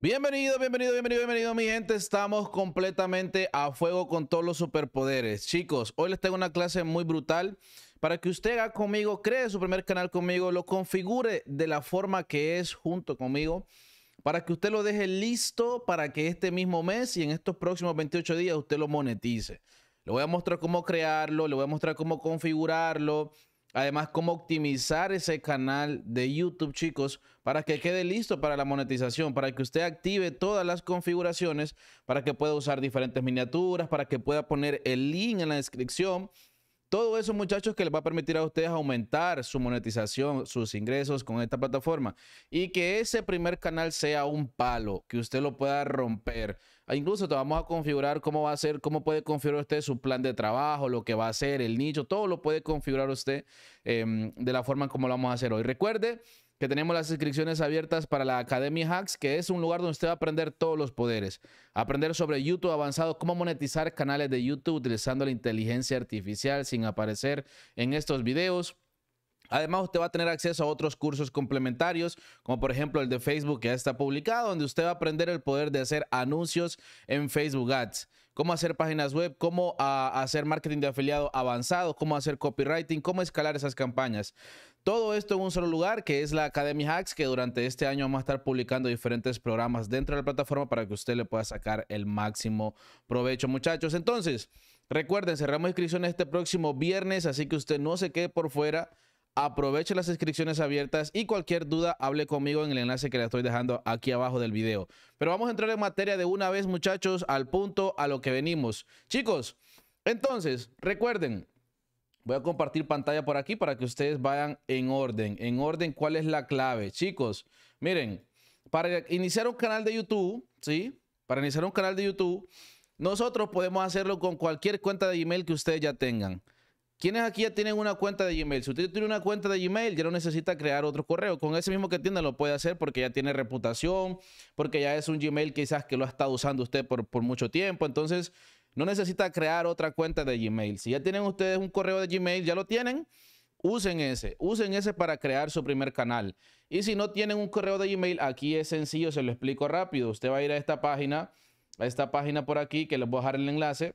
Bienvenido, bienvenido, bienvenido, bienvenido, mi gente. Estamos completamente a fuego con todos los superpoderes. Chicos, hoy les tengo una clase muy brutal para que usted haga conmigo, cree su primer canal conmigo, lo configure de la forma que es junto conmigo, para que usted lo deje listo para que este mismo mes y en estos próximos 28 días usted lo monetice. Le voy a mostrar cómo crearlo, le voy a mostrar cómo configurarlo, Además, cómo optimizar ese canal de YouTube, chicos, para que quede listo para la monetización, para que usted active todas las configuraciones, para que pueda usar diferentes miniaturas, para que pueda poner el link en la descripción. Todo eso, muchachos, que les va a permitir a ustedes aumentar su monetización, sus ingresos con esta plataforma. Y que ese primer canal sea un palo, que usted lo pueda romper Ah, incluso te vamos a configurar cómo va a ser, cómo puede configurar usted su plan de trabajo, lo que va a hacer, el nicho, todo lo puede configurar usted em, de la forma como lo vamos a hacer hoy. Recuerde que tenemos las inscripciones abiertas para la Academia Hacks, que es un lugar donde usted va a aprender todos los poderes. Aprender sobre YouTube avanzado, cómo monetizar canales de YouTube utilizando la inteligencia artificial sin aparecer en estos videos Además, usted va a tener acceso a otros cursos complementarios, como por ejemplo el de Facebook que ya está publicado, donde usted va a aprender el poder de hacer anuncios en Facebook Ads, cómo hacer páginas web, cómo ah, hacer marketing de afiliado avanzado, cómo hacer copywriting, cómo escalar esas campañas. Todo esto en un solo lugar, que es la Academia Hacks, que durante este año va a estar publicando diferentes programas dentro de la plataforma para que usted le pueda sacar el máximo provecho, muchachos. Entonces, recuerden, cerramos inscripciones este próximo viernes, así que usted no se quede por fuera. Aproveche las inscripciones abiertas y cualquier duda hable conmigo en el enlace que le estoy dejando aquí abajo del video. Pero vamos a entrar en materia de una vez muchachos, al punto a lo que venimos. Chicos, entonces recuerden, voy a compartir pantalla por aquí para que ustedes vayan en orden. En orden, ¿cuál es la clave? Chicos, miren, para iniciar un canal de YouTube, ¿sí? Para iniciar un canal de YouTube, nosotros podemos hacerlo con cualquier cuenta de email que ustedes ya tengan. ¿Quiénes aquí ya tienen una cuenta de Gmail? Si usted tiene una cuenta de Gmail, ya no necesita crear otro correo. Con ese mismo que tiene lo puede hacer porque ya tiene reputación, porque ya es un Gmail quizás que lo ha estado usando usted por, por mucho tiempo. Entonces, no necesita crear otra cuenta de Gmail. Si ya tienen ustedes un correo de Gmail, ya lo tienen, usen ese. Usen ese para crear su primer canal. Y si no tienen un correo de Gmail, aquí es sencillo, se lo explico rápido. Usted va a ir a esta página, a esta página por aquí, que les voy a dejar el enlace,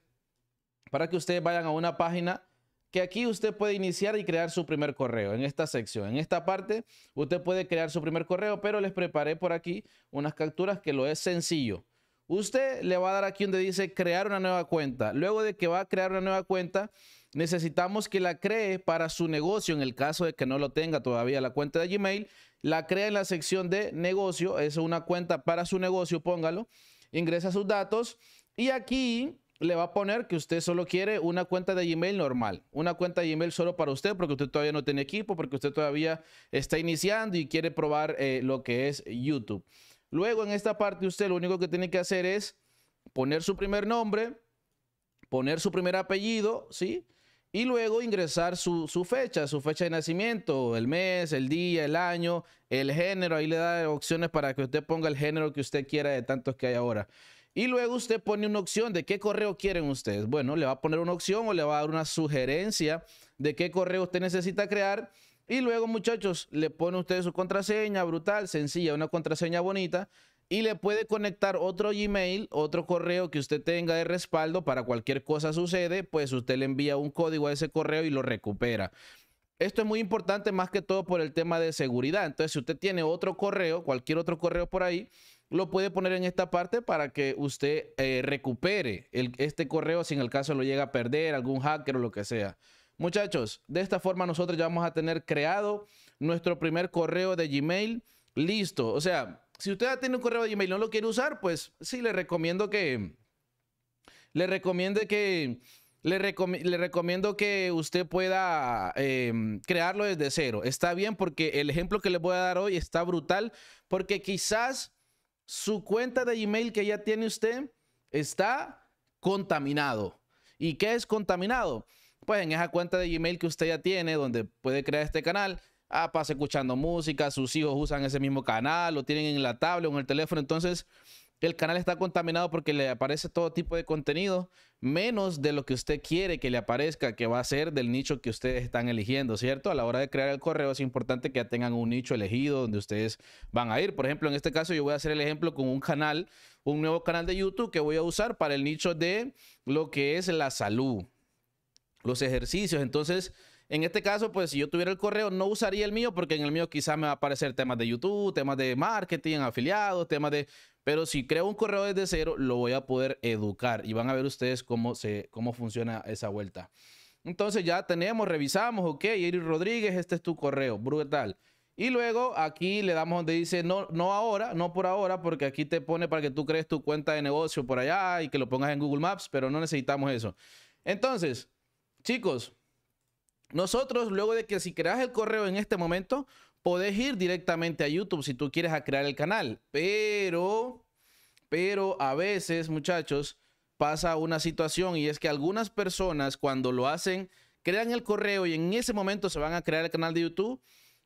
para que ustedes vayan a una página que aquí usted puede iniciar y crear su primer correo en esta sección. En esta parte usted puede crear su primer correo, pero les preparé por aquí unas capturas que lo es sencillo. Usted le va a dar aquí donde dice crear una nueva cuenta. Luego de que va a crear una nueva cuenta, necesitamos que la cree para su negocio en el caso de que no lo tenga todavía la cuenta de Gmail. La crea en la sección de negocio, es una cuenta para su negocio, póngalo. Ingresa sus datos y aquí le va a poner que usted solo quiere una cuenta de Gmail normal, una cuenta de Gmail solo para usted, porque usted todavía no tiene equipo, porque usted todavía está iniciando y quiere probar eh, lo que es YouTube. Luego en esta parte usted lo único que tiene que hacer es poner su primer nombre, poner su primer apellido, ¿sí? Y luego ingresar su, su fecha, su fecha de nacimiento, el mes, el día, el año, el género. Ahí le da opciones para que usted ponga el género que usted quiera de tantos que hay ahora. Y luego usted pone una opción de qué correo quieren ustedes. Bueno, le va a poner una opción o le va a dar una sugerencia de qué correo usted necesita crear. Y luego, muchachos, le pone usted su contraseña brutal, sencilla, una contraseña bonita. Y le puede conectar otro Gmail, otro correo que usted tenga de respaldo para cualquier cosa sucede, pues usted le envía un código a ese correo y lo recupera. Esto es muy importante más que todo por el tema de seguridad. Entonces, si usted tiene otro correo, cualquier otro correo por ahí, lo puede poner en esta parte para que usted eh, recupere este correo si en el caso lo llega a perder, algún hacker o lo que sea. Muchachos, de esta forma nosotros ya vamos a tener creado nuestro primer correo de Gmail listo. O sea, si usted ya tiene un correo de Gmail y no lo quiere usar, pues sí, le recomiendo que... Le recomiende que... Le, le, recomiendo que usted pueda em, crearlo desde cero. Está bien porque el ejemplo que les voy a dar hoy está brutal porque quizás su cuenta de Gmail que ya tiene usted está contaminado. ¿Y qué es contaminado? Pues en esa cuenta de Gmail que usted ya tiene, donde puede crear este canal, ah, pasa escuchando música, sus hijos usan ese mismo canal, lo tienen en la tablet o en el teléfono, entonces el canal está contaminado porque le aparece todo tipo de contenido, menos de lo que usted quiere que le aparezca, que va a ser del nicho que ustedes están eligiendo, ¿cierto? A la hora de crear el correo es importante que ya tengan un nicho elegido donde ustedes van a ir. Por ejemplo, en este caso yo voy a hacer el ejemplo con un canal, un nuevo canal de YouTube que voy a usar para el nicho de lo que es la salud, los ejercicios. Entonces, en este caso, pues si yo tuviera el correo, no usaría el mío porque en el mío quizá me va a aparecer temas de YouTube, temas de marketing, afiliados, temas de pero si creo un correo desde cero, lo voy a poder educar y van a ver ustedes cómo, se, cómo funciona esa vuelta. Entonces ya tenemos, revisamos, ok, y Rodríguez, este es tu correo, brutal. Y luego aquí le damos donde dice no, no ahora, no por ahora, porque aquí te pone para que tú crees tu cuenta de negocio por allá y que lo pongas en Google Maps, pero no necesitamos eso. Entonces, chicos, nosotros luego de que si creas el correo en este momento, podés ir directamente a YouTube si tú quieres a crear el canal, pero, pero a veces, muchachos, pasa una situación y es que algunas personas cuando lo hacen, crean el correo y en ese momento se van a crear el canal de YouTube.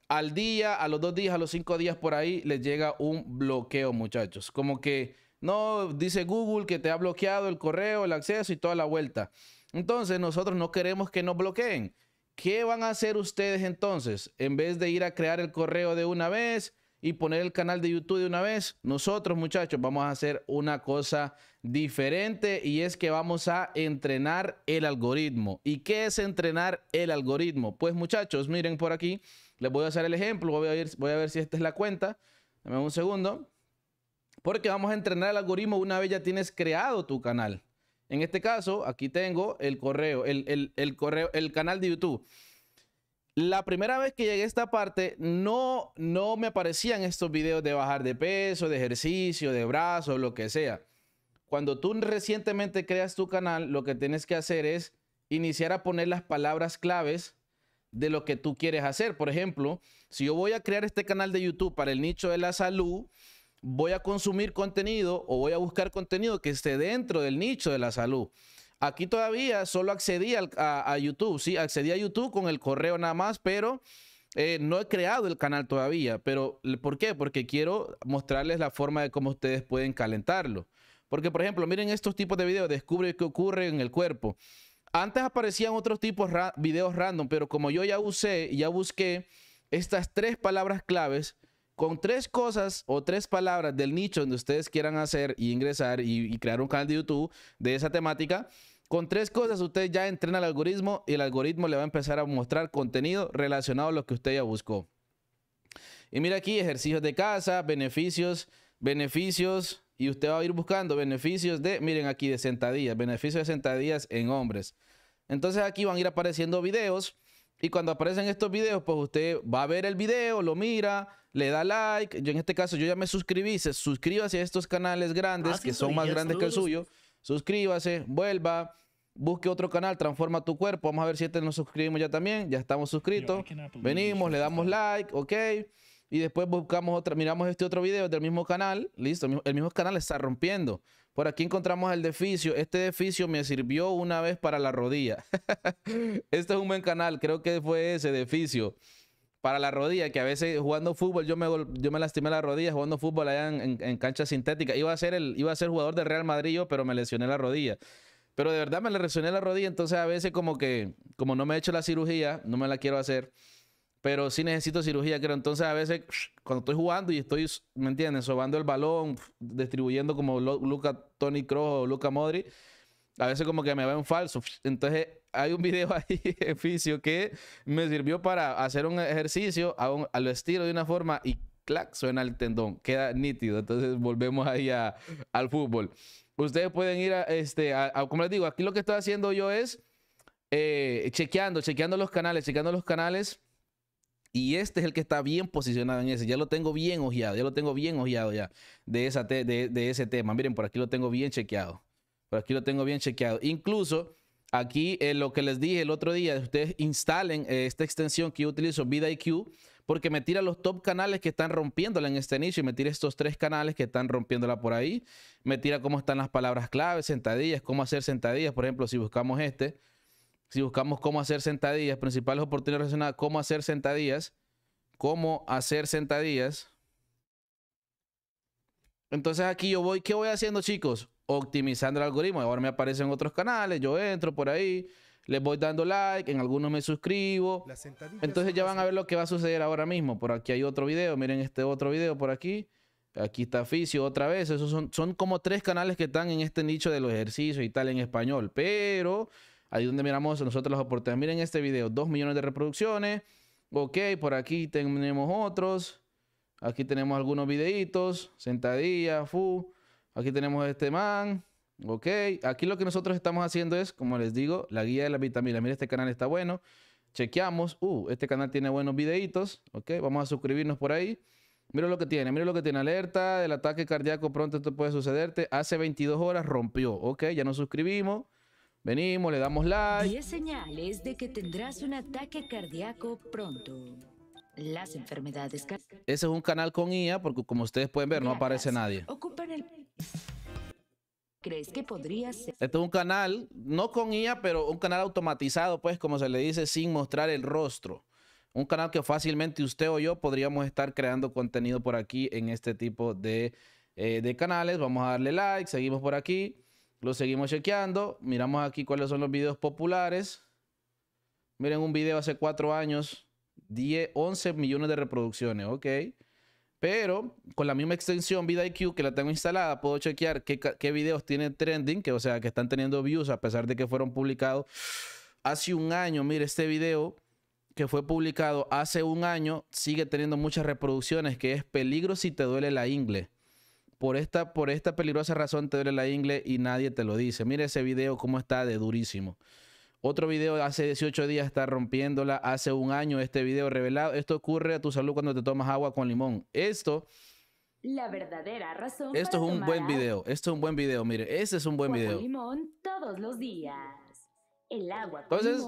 Al día, a los dos días, a los cinco días por ahí, les llega un bloqueo, muchachos. Como que no dice Google que te ha bloqueado el correo, el acceso y toda la vuelta. Entonces, nosotros no queremos que nos bloqueen. ¿Qué van a hacer ustedes entonces? En vez de ir a crear el correo de una vez y poner el canal de YouTube de una vez, nosotros muchachos vamos a hacer una cosa diferente y es que vamos a entrenar el algoritmo. ¿Y qué es entrenar el algoritmo? Pues muchachos, miren por aquí, les voy a hacer el ejemplo, voy a ver, voy a ver si esta es la cuenta. Dame un segundo. Porque vamos a entrenar el algoritmo una vez ya tienes creado tu canal. En este caso, aquí tengo el correo, el, correo, el canal de YouTube. La primera vez que llegué a esta parte, no, no me aparecían estos videos de bajar de peso, de ejercicio, de brazos, lo que sea. Cuando tú recientemente creas tu canal, lo que tienes que hacer es iniciar a poner las palabras claves de lo que tú quieres hacer. Por ejemplo, si yo voy a crear este canal de YouTube para el nicho de la salud, voy a consumir contenido o voy a buscar contenido que esté dentro del nicho de la salud. Aquí todavía solo accedí a, YouTube, sí, accedí a YouTube con el correo nada más, pero eh, no he creado el canal todavía. Pero, ¿por qué? Porque quiero mostrarles la forma de cómo ustedes pueden calentarlo. Porque, por ejemplo, miren estos tipos de videos, descubre qué ocurre en el cuerpo. Antes aparecían otros tipos de videos random, pero como yo ya usé, ya busqué estas tres palabras claves, con tres cosas o tres palabras del nicho donde ustedes quieran hacer y ingresar y, crear un canal de YouTube de esa temática. Con tres cosas usted ya entrena al algoritmo y el algoritmo le va a empezar a mostrar contenido relacionado a lo que usted ya buscó. Y mira aquí, ejercicios de casa, beneficios, beneficios, y usted va a ir buscando beneficios de, miren aquí, de sentadillas, beneficios de sentadillas en hombres. Entonces aquí van a ir apareciendo videos y cuando aparecen estos videos, pues usted va a ver el video, lo mira, le da like. Yo en este caso, yo ya me suscribí. suscríbase a estos canales grandes ah, que son más grandes que el suyo. Suscríbase, vuelva, busque otro canal, transforma tu cuerpo. Vamos a ver si este nos suscribimos ya también. Ya estamos suscritos. Pues, Venimos, le damos like, ok y después buscamos otra, miramos este otro video del mismo canal, listo, el mismo, canal está rompiendo. Por aquí encontramos el deficio, este deficio me sirvió una vez para la rodilla. este es un buen canal, creo que fue ese deficio para la rodilla, que a veces jugando fútbol yo me, yo me lastimé la rodilla jugando fútbol allá en, en, cancha sintética. Iba a, ser el, iba a ser jugador del Real Madrid pero me lesioné la rodilla. Pero de verdad me lesioné la rodilla, entonces a veces como que, como no me he hecho la cirugía, no me la quiero hacer pero sí necesito cirugía, creo. Entonces, a veces, cuando estoy jugando y estoy, ¿me entiendes? Sobando el balón, distribuyendo como Luca Tony Kroos o Luca Modri a veces como que me va un falso. Entonces, hay un video ahí en Fisio que me sirvió para hacer un ejercicio a lo estilo de una forma y clac, suena el tendón, queda nítido. Entonces, volvemos ahí al fútbol. Ustedes pueden ir a, este, como les digo, aquí lo que estoy haciendo yo es eh, chequeando, chequeando los canales, chequeando los canales y este es el que está bien posicionado en ese. Ya lo tengo bien ojeado, ya lo tengo bien ojeado ya de, esa de, ese tema. Miren, por aquí lo tengo bien chequeado. Por aquí lo tengo bien chequeado. Incluso aquí eh, lo que les dije el otro día, ustedes instalen eh, esta extensión que yo utilizo, VidaIQ, porque me tira los top canales que están rompiéndola en este nicho y me tira estos tres canales que están rompiéndola por ahí. Me tira cómo están las palabras claves, sentadillas, cómo hacer sentadillas. Por ejemplo, si buscamos este, si buscamos cómo hacer sentadillas, principales oportunidades relacionadas, cómo hacer sentadillas, cómo hacer sentadillas. Entonces aquí yo voy, ¿qué voy haciendo chicos? Optimizando el algoritmo. Ahora me aparecen otros canales, yo entro por ahí, les voy dando like, en algunos me suscribo. Entonces ya van a ver lo que va a suceder ahora mismo. Por aquí hay otro video, miren este otro video por aquí. Aquí está Fisio otra vez. Esos son, son como tres canales que están en este nicho de los ejercicios y tal en español. Pero Ahí donde miramos nosotros los oportunidades. Miren este video, 2 millones de reproducciones. Ok, por aquí tenemos otros. Aquí tenemos algunos videitos, sentadilla, fu. Aquí tenemos este man. Ok, aquí lo que nosotros estamos haciendo es, como les digo, la guía de las vitaminas. Miren este canal está bueno. Chequeamos. Uh, este canal tiene buenos videitos. Ok, vamos a suscribirnos por ahí. Miren lo que tiene, miren lo que tiene. Alerta del ataque cardíaco, pronto esto puede sucederte. Hace 22 horas rompió. Ok, ya nos suscribimos. Venimos, le damos like. señales de que tendrás un ataque cardíaco pronto. Las enfermedades Ese es un canal con IA porque como ustedes pueden ver no aparece nadie. ¿Crees que podría ser? Este es un canal, no con IA, pero un canal automatizado, pues como se le dice, sin mostrar el rostro. Un canal que fácilmente usted o yo podríamos estar creando contenido por aquí en este tipo de, eh, de canales. Vamos a darle like, seguimos por aquí. Lo seguimos chequeando. Miramos aquí cuáles son los videos populares. Miren un video hace cuatro años. 10, 11 millones de reproducciones, ok. Pero con la misma extensión VidIQ que la tengo instalada, puedo chequear qué, qué videos tienen trending, que o sea, que están teniendo views a pesar de que fueron publicados hace un año. Mire, este video que fue publicado hace un año sigue teniendo muchas reproducciones, que es peligro si te duele la ingle por esta, por esta peligrosa razón te duele la ingle y nadie te lo dice. Mira ese video cómo está de durísimo. Otro video hace 18 días está rompiéndola. Hace un año este video revelado. Esto ocurre a tu salud cuando te tomas agua con limón. Esto... La verdadera razón. Esto es un buen video. Esto es un buen video. Mire, ese es un buen video. todos los días. El agua Entonces,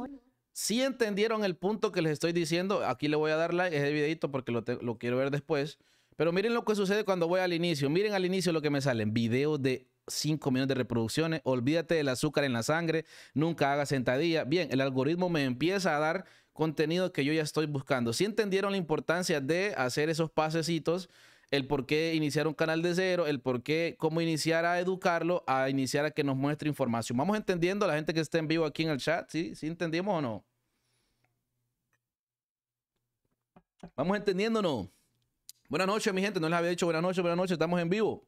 si entendieron el punto que les estoy diciendo, aquí le voy a dar like a ese videito porque lo quiero ver después. Pero miren lo que sucede cuando voy al inicio. Miren al inicio lo que me salen. Videos de 5 millones de reproducciones. Olvídate del azúcar en la sangre. Nunca hagas sentadilla. Bien, el algoritmo me empieza a dar contenido que yo ya estoy buscando. Si entendieron la importancia de hacer esos pasecitos, el por qué iniciar un canal de cero, el por qué cómo iniciar a educarlo, a iniciar a que nos muestre información. Vamos entendiendo la gente que esté en vivo aquí en el chat, ¿sí? ¿Sí entendimos o no? ¿Vamos entendiendo o no? Buenas noches, mi gente. No les había dicho buenas noches, buenas noches. Estamos en vivo.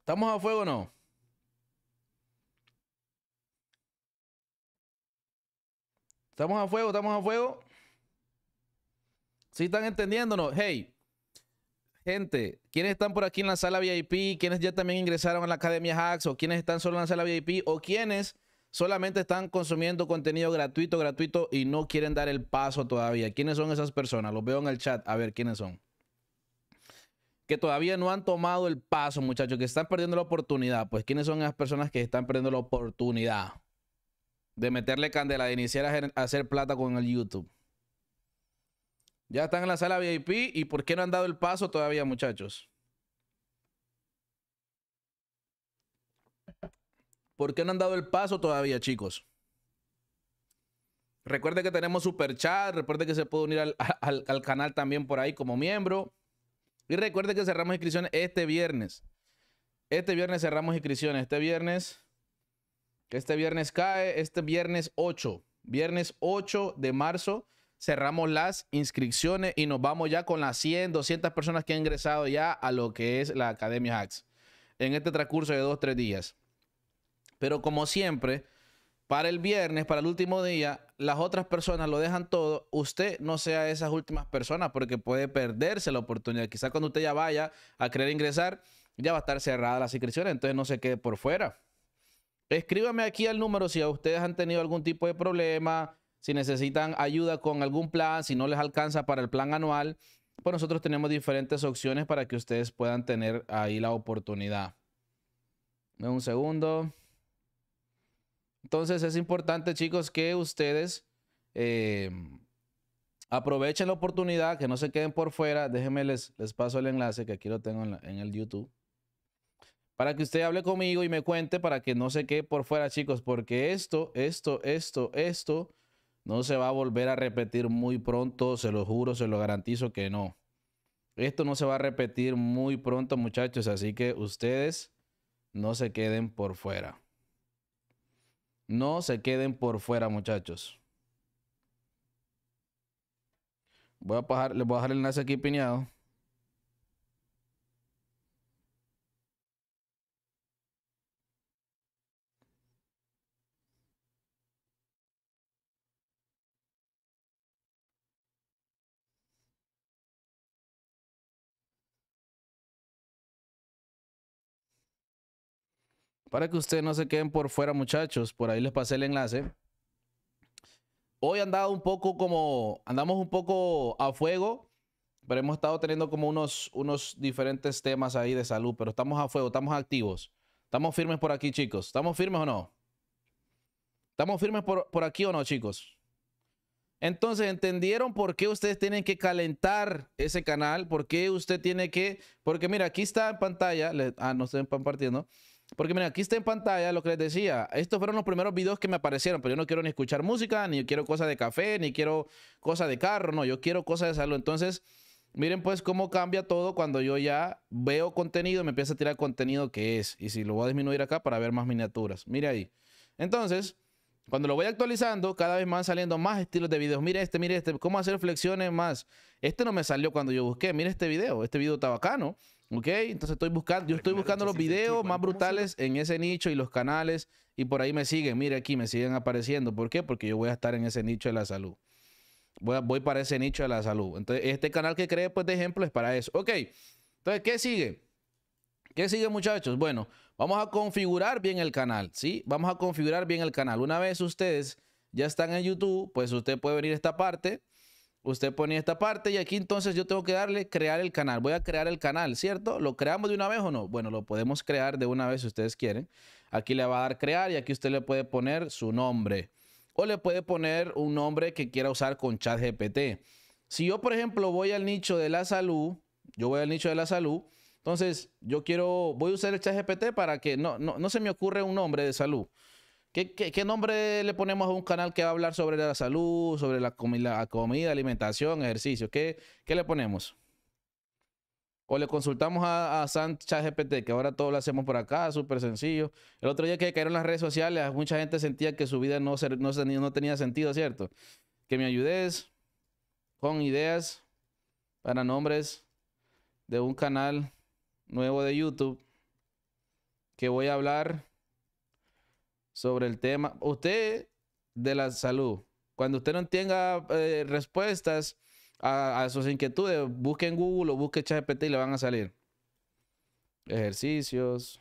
¿Estamos a fuego o no? ¿Estamos a fuego? ¿Estamos a fuego? ¿Sí están entendiéndonos? Hey, gente, ¿quiénes están por aquí en la sala VIP? ¿Quiénes ya también ingresaron a la Academia Hacks? ¿O quiénes están solo en la sala VIP? ¿O quiénes solamente están consumiendo contenido gratuito, gratuito y no quieren dar el paso todavía. ¿Quiénes son esas personas? Los veo en el chat. A ver, ¿quiénes son? Que todavía no han tomado el paso, muchachos, que están perdiendo la oportunidad. Pues, ¿quiénes son esas personas que están perdiendo la oportunidad de meterle candela, de iniciar a hacer plata con el YouTube? Ya están en la sala VIP y ¿por qué no han dado el paso todavía, muchachos? ¿Por qué no han dado el paso todavía, chicos? Recuerde que tenemos super chat, recuerde que se puede unir al, canal también por ahí como miembro. Y recuerde que cerramos inscripciones este viernes. Este viernes cerramos inscripciones. Este viernes. Este viernes cae. Este viernes 8. Viernes 8 de marzo cerramos las inscripciones y nos vamos ya con las 100, 200 personas que han ingresado ya a lo que es la Academia Hacks en este transcurso de 2, 3 días. Pero como siempre, para el viernes, para el último día, las otras personas lo dejan todo. Usted no sea esas últimas personas porque puede perderse la oportunidad. Quizás cuando usted ya vaya a querer ingresar, ya va a estar cerrada las inscripciones, entonces no se quede por fuera. Escríbame aquí el número si a ustedes han tenido algún tipo de problema, si necesitan ayuda con algún plan, si no les alcanza para el plan anual, pues nosotros tenemos diferentes opciones para que ustedes puedan tener ahí la oportunidad. Un segundo. Entonces es importante, chicos, que ustedes em, aprovechen la oportunidad, que no se queden por fuera. Déjenme les, les paso el enlace que aquí lo tengo en, el YouTube. Para que usted hable conmigo y me cuente para que no se quede por fuera, chicos, porque esto, esto, esto, esto no se va a volver a repetir muy pronto, se lo juro, se lo garantizo que no. Esto no se va a repetir muy pronto, muchachos, así que ustedes no se queden por fuera. No se queden por fuera, muchachos. Voy a bajar, les voy a dejar el enlace aquí piñado. Para que ustedes no se queden por fuera, muchachos, por ahí les pasé el enlace. Hoy un poco como, andamos un poco a fuego, pero hemos estado teniendo como unos, unos diferentes temas ahí de salud, pero estamos a fuego, estamos activos. Estamos firmes por aquí, chicos. ¿Estamos firmes o no? ¿Estamos firmes por, aquí o no, chicos? Entonces, ¿entendieron por qué ustedes tienen que calentar ese canal? ¿Por qué usted tiene que...? Porque mira, aquí está en pantalla. ah, no están partiendo. Porque miren, aquí está en pantalla lo que les decía. Estos fueron los primeros videos que me aparecieron, pero yo no quiero ni escuchar música, ni quiero cosas de café, ni quiero cosas de carro, no, yo quiero cosas de salud. Entonces, miren pues cómo cambia todo cuando yo ya veo contenido, me empieza a tirar contenido que es. Y si lo voy a disminuir acá para ver más miniaturas. Mire ahí. Entonces, cuando lo voy actualizando, cada vez van saliendo más estilos de videos. Mire este, mire este, cómo hacer flexiones más. Este no me salió cuando yo busqué. Mire este video, este video está bacano. ¿Ok? Entonces estoy buscando, yo estoy buscando los videos más brutales en ese nicho y los canales y por ahí me siguen. Mire aquí, me siguen apareciendo. ¿Por qué? Porque yo voy a estar en ese nicho de la salud. Voy, para ese nicho de la salud. Entonces, este canal que creé, pues, de ejemplo es para eso. Ok. Entonces, ¿qué sigue? ¿Qué sigue, muchachos? Bueno, vamos a configurar bien el canal, ¿sí? Vamos a configurar bien el canal. Una vez ustedes ya están en YouTube, pues usted puede venir a esta parte Usted pone esta parte y aquí entonces yo tengo que darle crear el canal. Voy a crear el canal, ¿cierto? ¿Lo creamos de una vez o no? Bueno, lo podemos crear de una vez si ustedes quieren. Aquí le va a dar crear y aquí usted le puede poner su nombre. O le puede poner un nombre que quiera usar con ChatGPT. Si yo, por ejemplo, voy al nicho de la salud, yo voy al nicho de la salud, entonces yo quiero, voy a usar el ChatGPT para que no, no, no se me ocurre un nombre de salud. ¿Qué, nombre le ponemos a un canal que va a hablar sobre la salud, sobre la, comida, alimentación, ejercicio? ¿Qué, le ponemos? O le consultamos a, a Sancha GPT, que ahora todo lo hacemos por acá, súper sencillo. El otro día que en las redes sociales, mucha gente sentía que su vida no, no, no tenía sentido, ¿cierto? Que me ayudes con ideas para nombres de un canal nuevo de YouTube que voy a hablar sobre el tema. Usted de la salud, cuando usted no tenga eh, respuestas a, sus inquietudes, busque en Google o busque ChatGPT y le van a salir. Ejercicios,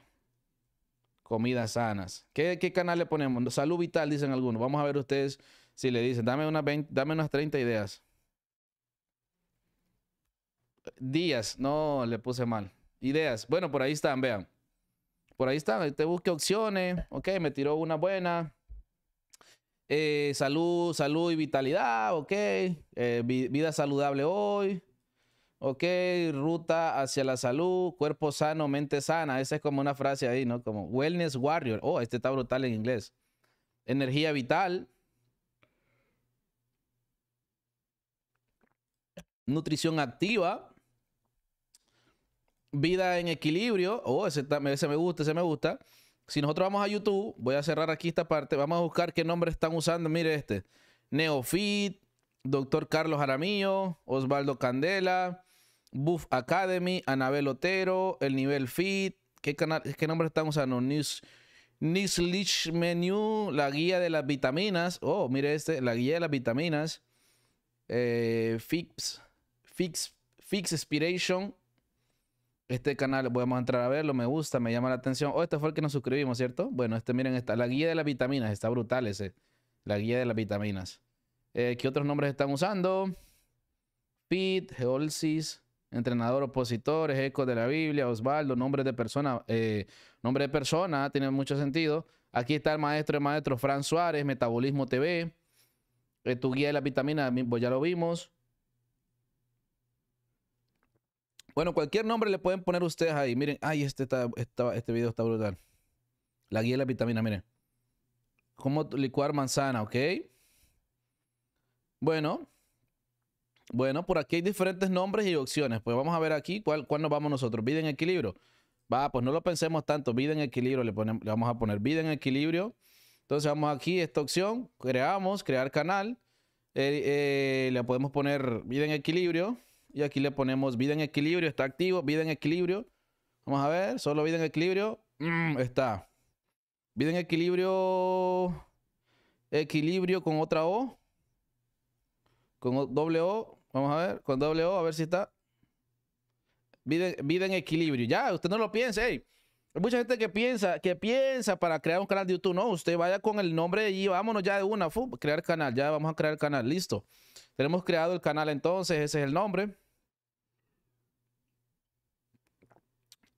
comidas sanas. ¿Qué, qué canal le ponemos? Salud vital, dicen algunos. Vamos a ver ustedes si le dicen. Dame, unas dame unas 30 ideas. Días, no le puse mal. Ideas. Bueno, por ahí están, vean por ahí está, te busque opciones, ok, me tiró una buena. Eh, salud, salud y vitalidad, ok. Eh, vida saludable hoy, ok. Ruta hacia la salud, cuerpo sano, mente sana. Esa es como una frase ahí, ¿no? Como wellness warrior. Oh, este está brutal en inglés. Energía vital. Nutrición activa. Vida en equilibrio. Oh, ese, me gusta, ese me gusta. Si nosotros vamos a YouTube, voy a cerrar aquí esta parte. Vamos a buscar qué nombre están usando. Mire este. Neofit, Doctor Carlos Aramillo, Osvaldo Candela, Buff Academy, Anabel Otero, El Nivel Fit. ¿Qué, canal, qué nombres están usando? News, Nislich Menu, la guía de las vitaminas. Oh, mire este, la guía de las vitaminas. Eh, fix, Fix, Fix Inspiration, este canal podemos entrar a verlo, me gusta, me llama la atención. Oh, este fue el que nos suscribimos, ¿cierto? Bueno, este, miren, está la guía de las vitaminas, está brutal ese. La guía de las vitaminas. Eh, ¿Qué otros nombres están usando? Pete, Geolsis, entrenador, opositores, eco de la Biblia, Osvaldo, nombre de persona, eh, nombre de persona, tiene mucho sentido. Aquí está el maestro, de maestro Fran Suárez, Metabolismo TV, eh, tu guía de las vitaminas, pues ya lo vimos. Bueno, cualquier nombre le pueden poner ustedes ahí. Miren, ay, este, está, este video está brutal. La guía de la vitamina, miren. Cómo licuar manzana, ¿ok? Bueno. Bueno, por aquí hay diferentes nombres y opciones. Pues vamos a ver aquí cuál, nos vamos nosotros. Vida en equilibrio. Va, pues no lo pensemos tanto. Vida en equilibrio le, ponemos, vamos a poner. Vida en equilibrio. Entonces vamos aquí, esta opción. Creamos, crear canal. Eh, eh, le podemos poner vida en equilibrio. Y aquí le ponemos vida en equilibrio. Está activo. Vida en equilibrio. Vamos a ver. Solo vida en equilibrio. Mm, está. Vida en equilibrio. Equilibrio con otra O. Con doble O. Vamos a ver. Con doble O. A ver si está. Vida, en equilibrio. Ya, usted no lo piense. Hay mucha gente que piensa, que piensa para crear un canal de YouTube. No, usted vaya con el nombre y vámonos ya de una. crear canal. Ya vamos a crear canal. Listo. Tenemos creado el canal entonces. Ese es el nombre.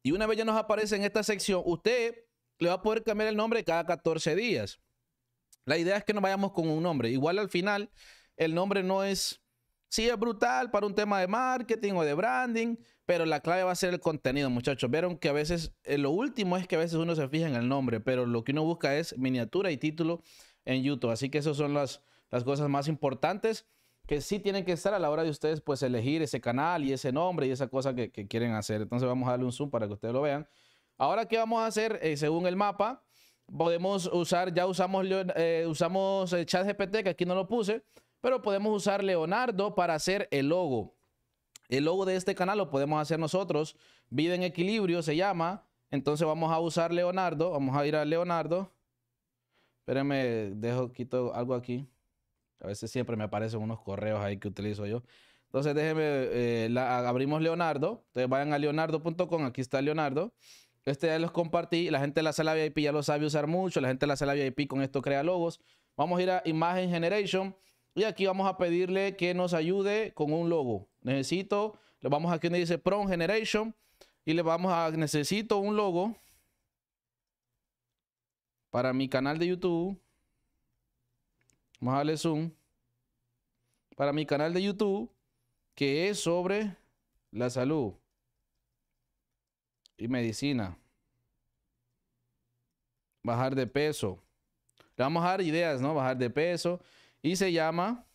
Y una vez ya nos aparece en esta sección, usted le va a poder cambiar el nombre cada 14 días. La idea es que no vayamos con un nombre. Igual al final, el nombre no es, sí es brutal para un tema de marketing o de branding, pero la clave va a ser el contenido, muchachos. Vieron que a veces, eh, lo último es que a veces uno se fija en el nombre, pero lo que uno busca es miniatura y título en YouTube. Así que esas son las, las cosas más importantes que sí tienen que estar a la hora de ustedes pues elegir ese canal y ese nombre y esa cosa que, quieren hacer. Entonces vamos a darle un zoom para que ustedes lo vean. Ahora, ¿qué vamos a hacer? Eh, según el mapa, podemos usar, ya usamos, eh, usamos eh, ChatGPT, que aquí no lo puse, pero podemos usar Leonardo para hacer el logo. El logo de este canal lo podemos hacer nosotros. Vida en equilibrio se llama. Entonces vamos a usar Leonardo. Vamos a ir a Leonardo. Espérenme, dejo, quito algo aquí. A veces siempre me aparecen unos correos ahí que utilizo yo. Entonces déjenme, eh, abrimos Leonardo. Entonces vayan a leonardo.com, aquí está Leonardo. Este ya los compartí. La gente de la sala VIP ya lo sabe usar mucho. La gente de la sala VIP con esto crea logos. Vamos a ir a Imagen Generation. Y aquí vamos a pedirle que nos ayude con un logo. Necesito, le vamos aquí donde dice Prom Generation. Y le vamos a, necesito un logo para mi canal de YouTube. Vamos a darle zoom. Para mi canal de YouTube, que es sobre la salud y medicina. Bajar de peso. Le vamos a dar ideas, ¿no? Bajar de peso. Y se llama,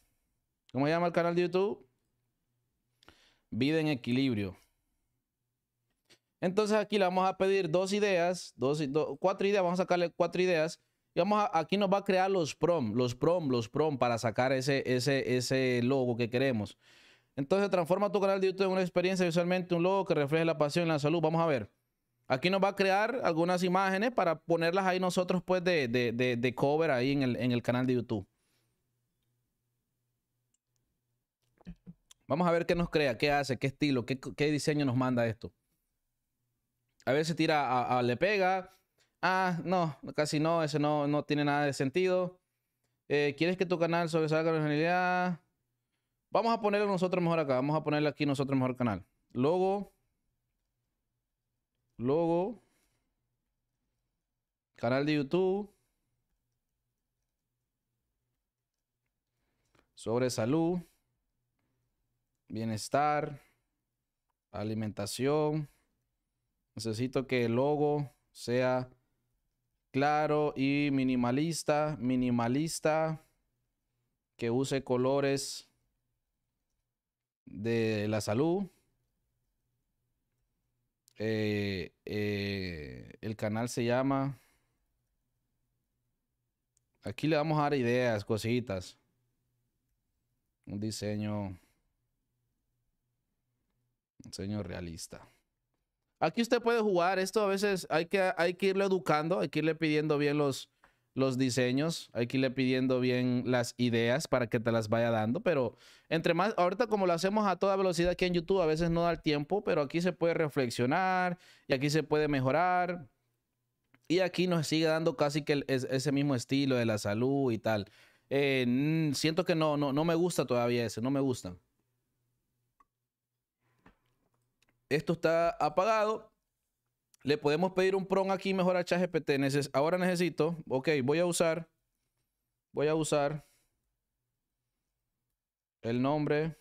¿cómo se llama el canal de YouTube? Vida en equilibrio. Entonces aquí le vamos a pedir dos ideas, dos, cuatro ideas, vamos a sacarle cuatro ideas aquí nos va a crear los prom, los prom, los prom para sacar ese, ese, logo que queremos. Entonces transforma tu canal de YouTube en una experiencia visualmente, un logo que refleje la pasión y la salud. Vamos a ver. Aquí nos va a crear algunas imágenes para ponerlas ahí nosotros pues de, cover ahí en el, canal de YouTube. Vamos a ver qué nos crea, qué hace, qué estilo, qué, diseño nos manda esto. A ver si tira, a, le pega, Ah, no, casi no, ese no, tiene nada de sentido. Eh, ¿Quieres que tu canal sobresalga la realidad? Vamos a ponerlo nosotros mejor acá. Vamos a ponerle aquí nosotros mejor canal. Logo. Logo. Canal de YouTube. Sobre salud. Bienestar. Alimentación. Necesito que el logo sea claro y minimalista, minimalista, que use colores de la salud. Eh, eh, el canal se llama... Aquí le vamos a dar ideas, cositas. Un diseño... Un diseño realista. Aquí usted puede jugar. Esto a veces hay que, hay que educando, hay que irle pidiendo bien los, los diseños, hay que irle pidiendo bien las ideas para que te las vaya dando. Pero entre más, ahorita como lo hacemos a toda velocidad aquí en YouTube, a veces no da el tiempo, pero aquí se puede reflexionar y aquí se puede mejorar. Y aquí nos sigue dando casi que ese mismo estilo de la salud y tal. Eh, siento que no, no, no me gusta todavía ese, no me gusta. Esto está apagado. Le podemos pedir un prom aquí mejor a ChatGPT. Ahora necesito. Ok, voy a usar. Voy a usar el nombre.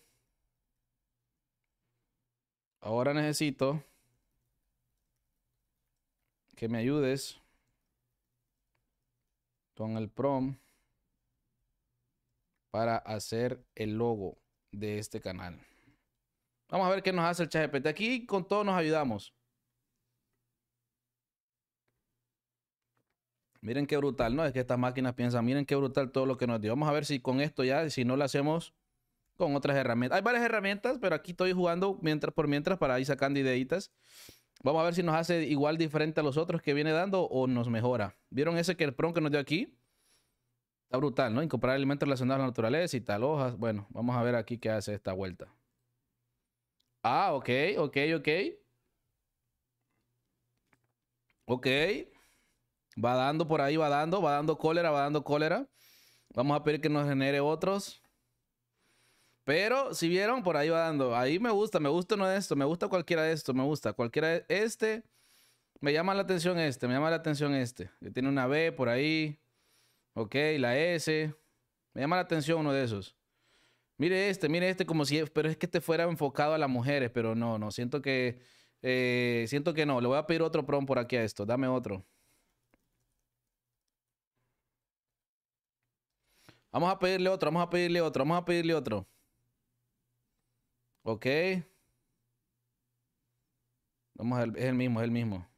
Ahora necesito que me ayudes con el prom para hacer el logo de este canal. Vamos a ver qué nos hace el ChatGPT. Aquí con todo nos ayudamos. Miren qué brutal, ¿no? Es que estas máquinas piensan, miren qué brutal todo lo que nos dio. Vamos a ver si con esto ya, si no lo hacemos con otras herramientas. Hay varias herramientas, pero aquí estoy jugando mientras por mientras para ir sacando ideitas. Vamos a ver si nos hace igual diferente a los otros que viene dando o nos mejora. ¿Vieron ese que el prom que nos dio aquí? Está brutal, ¿no? Incorporar alimentos relacionados a la naturaleza y tal, hojas. Bueno, vamos a ver aquí qué hace esta vuelta. Ah, ok, ok, ok. Ok. Va dando por ahí, va dando, va dando cólera, va dando cólera. Vamos a pedir que nos genere otros. Pero si vieron, por ahí va dando. Ahí me gusta, me gusta uno de estos me gusta cualquiera de estos, me gusta cualquiera de este. Me llama la atención este, me llama la atención este. Que tiene una B por ahí. Ok, la S. Me llama la atención uno de esos mire este, mire este, como si, pero es que este fuera enfocado a las mujeres, pero no, no, siento que, eh, siento que no, le voy a pedir otro prom por aquí a esto, dame otro. Vamos a pedirle otro, vamos a pedirle otro, vamos a pedirle otro. Ok. Vamos, es el mismo, es el mismo.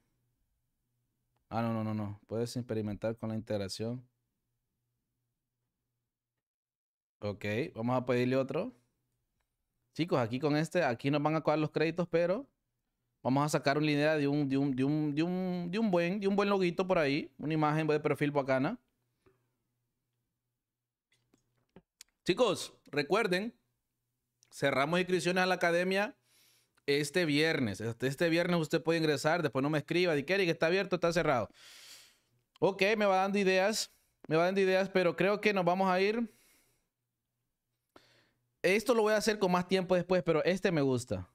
Ah, no, no, no, no. Puedes experimentar con la integración Ok, vamos a pedirle otro. Chicos, aquí con este, aquí nos van a cobrar los créditos, pero vamos a sacar una idea de un, de un, de un, buen, de un buen loguito por ahí. Una imagen de perfil bacana. Chicos, recuerden, cerramos inscripciones a la academia este viernes. Este, este viernes usted puede ingresar, después no me escriba, di que está abierto, está cerrado. Ok, me va dando ideas, me va dando ideas, pero creo que nos vamos a ir esto lo voy a hacer con más tiempo después, pero este me gusta.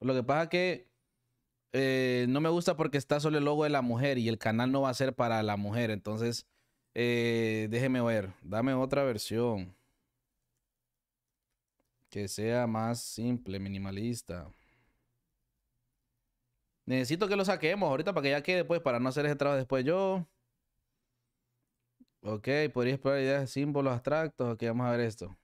Lo que pasa que eh, no me gusta porque está solo el logo de la mujer y el canal no va a ser para la mujer. Entonces, eh, déjeme ver. Dame otra versión. Que sea más simple, minimalista. Necesito que lo saquemos ahorita para que ya quede, pues, para no hacer ese trabajo después yo. Ok, podría explorar ideas de símbolos abstractos. Ok, vamos a ver esto.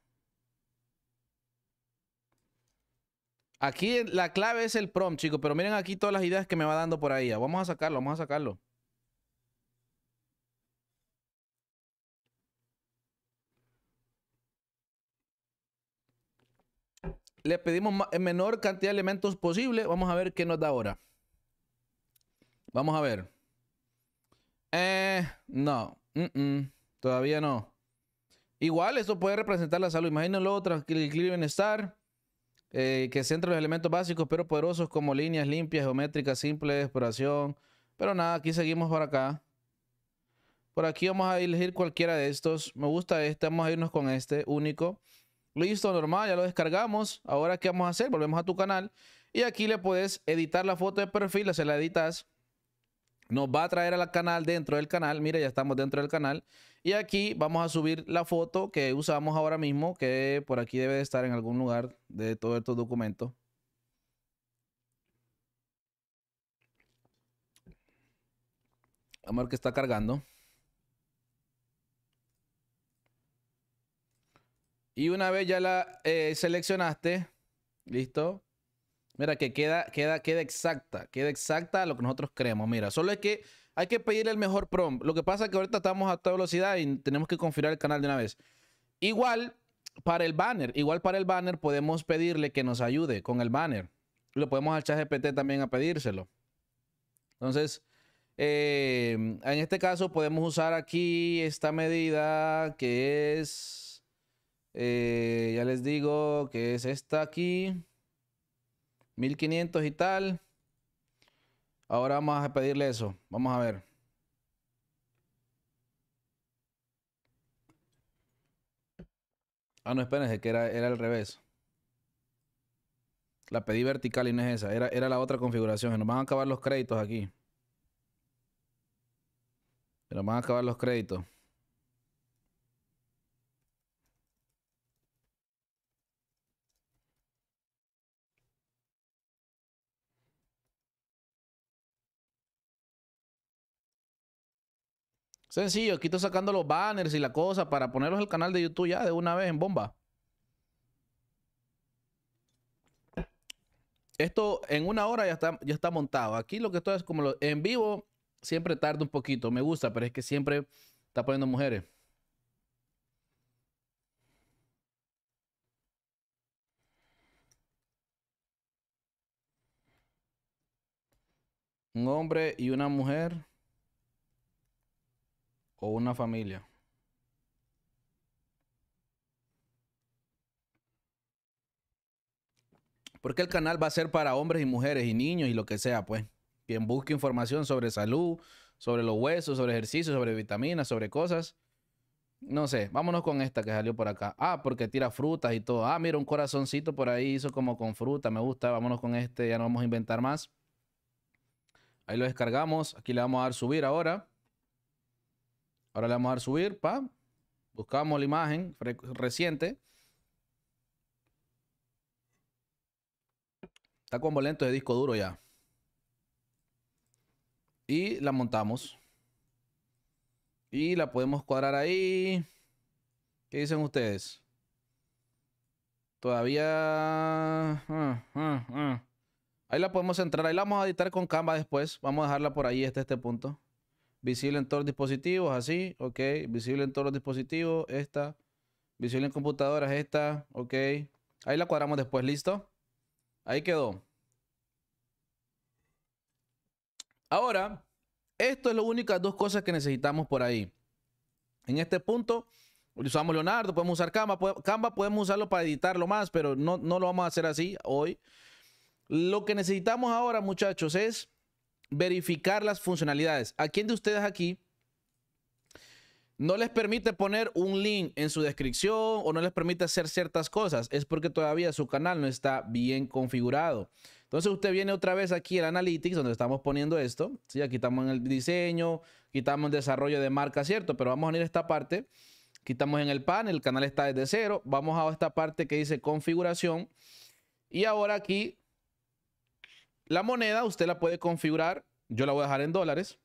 Aquí la clave es el prompt, chicos. Pero miren aquí todas las ideas que me va dando por ahí. Vamos a sacarlo, vamos a sacarlo. Le pedimos eh, menor cantidad de elementos posible. Vamos a ver qué nos da ahora. Vamos a ver. Eh, no. todavía no. Igual, esto puede representar la salud. Imagínenlo, tranquilidad y bienestar eh, que centra los elementos básicos pero poderosos como líneas limpias, geométricas, simples, exploración. Pero nada, aquí seguimos por acá. Por aquí vamos a elegir cualquiera de estos. Me gusta este, vamos a irnos con este único. Listo, normal, ya lo descargamos. Ahora, ¿qué vamos a hacer? Volvemos a tu canal. Y aquí le puedes editar la foto de perfil, se la editas. Nos va a traer al canal dentro del canal. Mira, ya estamos dentro del canal. Y aquí vamos a subir la foto que usamos ahora mismo, que por aquí debe de estar en algún lugar de todos estos documentos. Vamos a ver que está cargando. Y una vez ya la eh, seleccionaste, listo. Mira que queda, queda, queda exacta, queda exacta a lo que nosotros creemos. Mira, solo es que hay que pedirle el mejor prompt. Lo que pasa es que ahorita estamos a toda velocidad y tenemos que configurar el canal de una vez. Igual para el banner, igual para el banner podemos pedirle que nos ayude con el banner. Lo podemos al GPT también a pedírselo. Entonces, eh, en este caso podemos usar aquí esta medida que es, eh, ya les digo, que es esta aquí, 1500 y tal. Ahora vamos a pedirle eso. Vamos a ver. Ah, no, espérense, que era, era al revés. La pedí vertical y no es esa. Era, era la otra configuración. Se nos van a acabar los créditos aquí. Se nos van a acabar los créditos. Sencillo, quito sacando los banners y la cosa para ponerlos al canal de YouTube ya de una vez en bomba. Esto en una hora ya está, ya está montado. Aquí lo que estoy es como en vivo siempre tarda un poquito. Me gusta, pero es que siempre está poniendo mujeres. Un hombre y una mujer o una familia. Porque el canal va a ser para hombres y mujeres y niños y lo que sea, pues. Quien busque información sobre salud, sobre los huesos, sobre ejercicio, sobre vitaminas, sobre cosas. No sé, vámonos con esta que salió por acá. Ah, porque tira frutas y todo. Ah, mira, un corazoncito por ahí hizo como con fruta, me gusta. Vámonos con este, ya no vamos a inventar más. Ahí lo descargamos. Aquí le vamos a dar subir ahora. Ahora le vamos a dar subir, pa. Buscamos la imagen reciente. Está con lento de disco duro ya. Y la montamos. Y la podemos cuadrar ahí. ¿Qué dicen ustedes? Todavía... Ah, ah, ah. Ahí la podemos entrar. Ahí la vamos a editar con Canva después. Vamos a dejarla por ahí hasta este, este punto visible en todos los dispositivos, así, ok, visible en todos los dispositivos, esta, visible en computadoras, esta, ok, ahí la cuadramos después, listo, ahí quedó. Ahora, esto es lo única dos cosas que necesitamos por ahí. En este punto, usamos Leonardo, podemos usar Canva, Canva podemos usarlo para editarlo más, pero no, no lo vamos a hacer así hoy. Lo que necesitamos ahora, muchachos, es verificar las funcionalidades. ¿A quién de ustedes aquí no les permite poner un link en su descripción o no les permite hacer ciertas cosas? Es porque todavía su canal no está bien configurado. Entonces usted viene otra vez aquí al Analytics donde estamos poniendo esto. ¿sí? Aquí estamos en el diseño, quitamos el desarrollo de marca, ¿cierto? Pero vamos a ir a esta parte. Quitamos en el panel, el canal está desde cero. Vamos a esta parte que dice configuración. Y ahora aquí la moneda usted la puede configurar, yo la voy a dejar en dólares.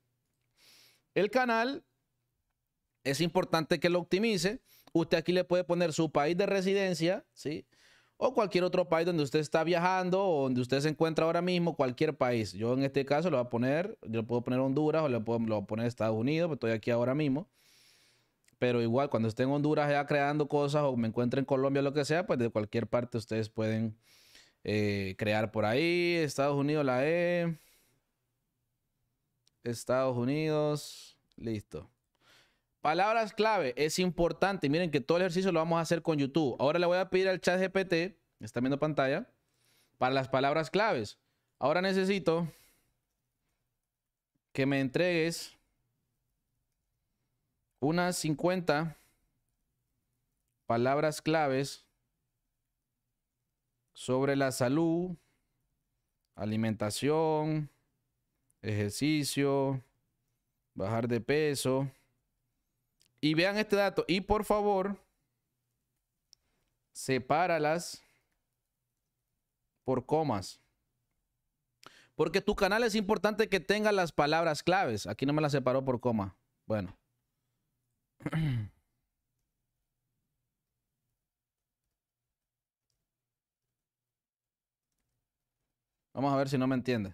El canal es importante que lo optimice. Usted aquí le puede poner su país de residencia, ¿sí? O cualquier otro país donde usted está viajando o donde usted se encuentra ahora mismo, cualquier país. Yo en este caso lo voy a poner, yo puedo poner Honduras o le puedo, lo voy a poner Estados Unidos, porque estoy aquí ahora mismo. Pero igual, cuando esté en Honduras ya creando cosas o me encuentre en Colombia o lo que sea, pues de cualquier parte ustedes pueden eh, crear por ahí. Estados Unidos, la E. Estados Unidos. Listo. Palabras clave. Es importante. Miren que todo el ejercicio lo vamos a hacer con YouTube. Ahora le voy a pedir al chat GPT. Está viendo pantalla. Para las palabras claves. Ahora necesito que me entregues unas 50 palabras claves sobre la salud, alimentación, ejercicio, bajar de peso. Y vean este dato. Y por favor, sepáralas por comas. Porque tu canal es importante que tenga las palabras claves. Aquí no me las separó por coma. Bueno. Vamos a ver si no me entiende.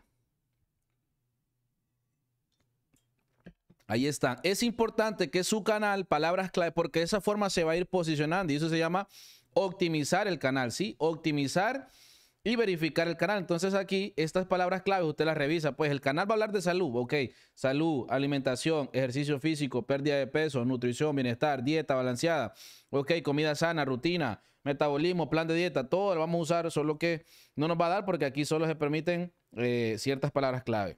Ahí están. Es importante que su canal, palabras clave, porque de esa forma se va a ir posicionando y eso se llama optimizar el canal, ¿sí? Optimizar y verificar el canal. Entonces aquí estas palabras claves usted las revisa. Pues el canal va a hablar de salud, ok. Salud, alimentación, ejercicio físico, pérdida de peso, nutrición, bienestar, dieta balanceada, ok. Comida sana, rutina, metabolismo, plan de dieta, todo lo vamos a usar, solo que no nos va a dar porque aquí solo se permiten eh, ciertas palabras clave.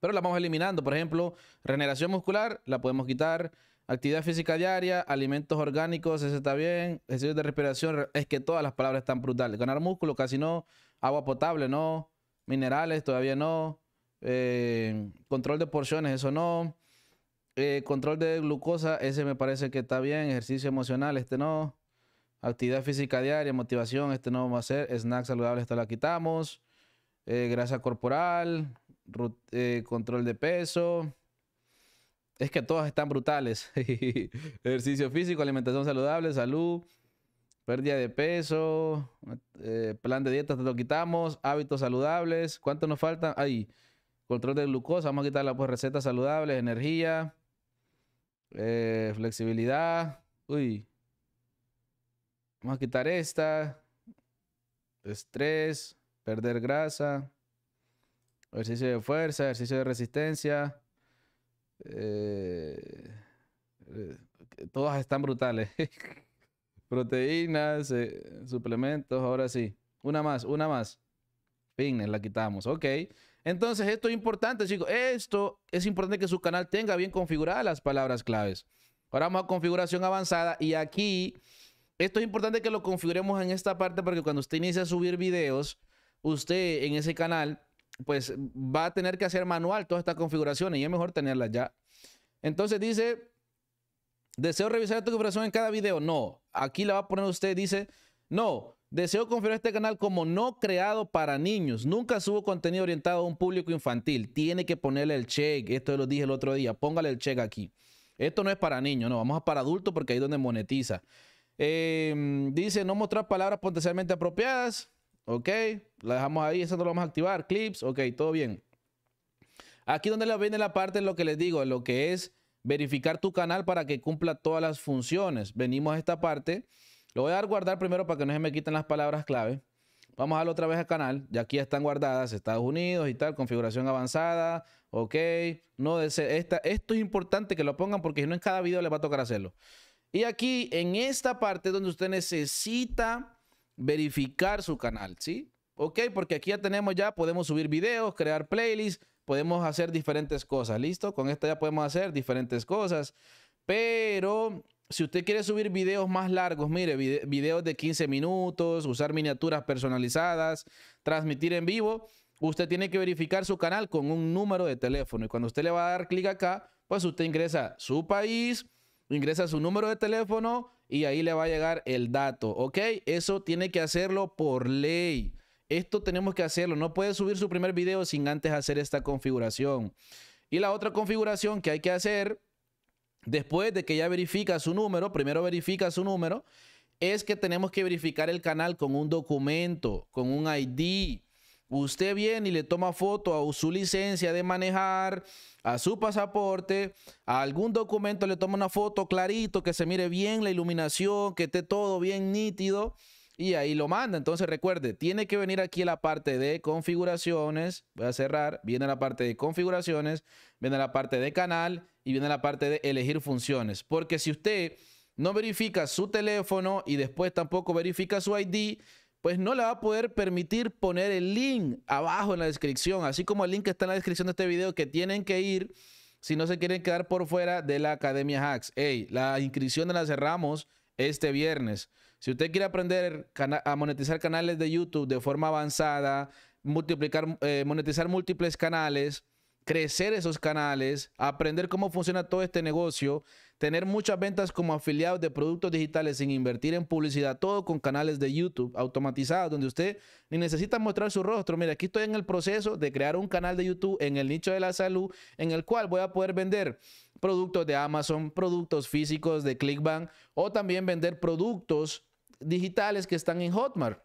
Pero la vamos eliminando, por ejemplo, regeneración muscular, la podemos quitar, actividad física diaria, alimentos orgánicos, ese está bien, ejercicio de respiración, es que todas las palabras están brutales. Ganar músculo, casi no, agua potable, no, minerales, todavía no, eh, control de porciones, eso no. Eh, control de glucosa, ese me parece que está bien. Ejercicio emocional, este no. Actividad física diaria, motivación, este no vamos a hacer. Snacks saludables, esto la quitamos. Eh, grasa corporal, eh, control de peso. Es que todas están brutales. Ejercicio físico, alimentación saludable, salud, pérdida de peso, eh, plan de dieta, esto lo quitamos, hábitos saludables. ¿Cuánto nos falta? Ahí, control de glucosa, vamos a quitar la pues, recetas saludables, energía, flexibilidad. Uy, Vamos a quitar esta. Estrés, perder grasa, ejercicio de fuerza, ejercicio de resistencia. Eh, todas están brutales. Proteínas, eh, suplementos, ahora sí. Una más, una más. Fitness, la quitamos. Ok. Entonces, esto es importante, chicos. Esto es importante que su canal tenga bien configuradas las palabras claves. Ahora vamos a configuración avanzada y aquí esto es importante que lo configuremos en esta parte porque cuando usted inicia a subir videos, usted en ese canal, pues va a tener que hacer manual todas estas configuraciones y es mejor tenerlas ya. Entonces dice, ¿deseo revisar esta configuración en cada video? No, aquí la va a poner usted, dice, no, deseo configurar este canal como no creado para niños. Nunca subo contenido orientado a un público infantil. Tiene que ponerle el check, esto lo dije el otro día, póngale el check aquí. Esto no es para niños, no, vamos a para adultos porque ahí es donde monetiza. Em, dice no mostrar palabras potencialmente apropiadas. Ok, la dejamos ahí, eso no lo vamos a activar. Clips, ok, todo bien. Aquí donde viene la parte, lo que les digo, lo que es verificar tu canal para que cumpla todas las funciones. Venimos a esta parte. Lo voy a dar guardar primero para que no se me quiten las palabras clave. Vamos a darle otra vez al canal. Ya aquí están guardadas Estados Unidos y tal, configuración avanzada. Ok, no desea, esta, esto es importante que lo pongan porque si no en cada video les va a tocar hacerlo. Y aquí en esta parte donde usted necesita verificar su canal, ¿sí? Ok, porque aquí ya tenemos ya, podemos subir videos, crear playlists, podemos hacer diferentes cosas, ¿listo? Con esto ya podemos hacer diferentes cosas, pero si usted quiere subir videos más largos, mire, videos de 15 minutos, usar miniaturas personalizadas, transmitir en vivo, usted tiene que verificar su canal con un número de teléfono y cuando usted le va a dar clic acá, pues usted ingresa su país, ingresa su número de teléfono y ahí le va a llegar el dato, ¿ok? Eso tiene que hacerlo por ley. Esto tenemos que hacerlo. No puede subir su primer video sin antes hacer esta configuración. Y la otra configuración que hay que hacer después de que ya verifica su número, primero verifica su número, es que tenemos que verificar el canal con un documento, con un ID. Usted viene y le toma foto a su licencia de manejar, a su pasaporte, a algún documento le toma una foto clarito, que se mire bien la iluminación, que esté todo bien nítido y ahí lo manda. Entonces recuerde, tiene que venir aquí a la parte de configuraciones, voy a cerrar, viene la parte de configuraciones, viene la parte de canal y viene la parte de elegir funciones. Porque si usted no verifica su teléfono y después tampoco verifica su ID, pues no le va a poder permitir poner el link abajo en la descripción, así como el link que está en la descripción de este video que tienen que ir si no se quieren quedar por fuera de la Academia Hacks. Hey, la inscripción la cerramos este viernes. Si usted quiere aprender a monetizar canales de YouTube de forma avanzada, multiplicar, eh, monetizar múltiples canales, crecer esos canales, aprender cómo funciona todo este negocio, tener muchas ventas como afiliados de productos digitales sin invertir en publicidad, todo con canales de YouTube automatizados, donde usted ni necesita mostrar su rostro. mire aquí estoy en el proceso de crear un canal de YouTube en el nicho de la salud, en el cual voy a poder vender productos de Amazon, productos físicos de ClickBank o también vender productos digitales que están en Hotmart.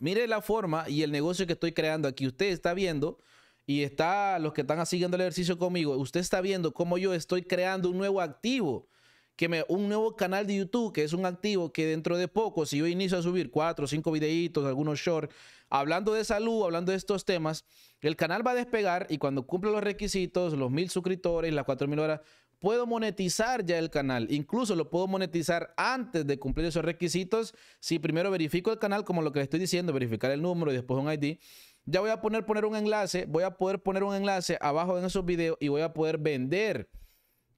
Mire la forma y el negocio que estoy creando aquí. Usted está viendo y está los que están siguiendo el ejercicio conmigo, usted está viendo cómo yo estoy creando un nuevo activo, que me, un nuevo canal de YouTube, que es un activo que dentro de poco, si yo inicio a subir cuatro o cinco videitos, algunos shorts, hablando de salud, hablando de estos temas, el canal va a despegar y cuando cumpla los requisitos, los mil suscriptores, las cuatro mil horas, puedo monetizar ya el canal. Incluso lo puedo monetizar antes de cumplir esos requisitos. Si primero verifico el canal, como lo que le estoy diciendo, verificar el número y después un ID. Ya voy a poner, poner un enlace, voy a poder poner un enlace abajo en esos videos y voy a poder vender.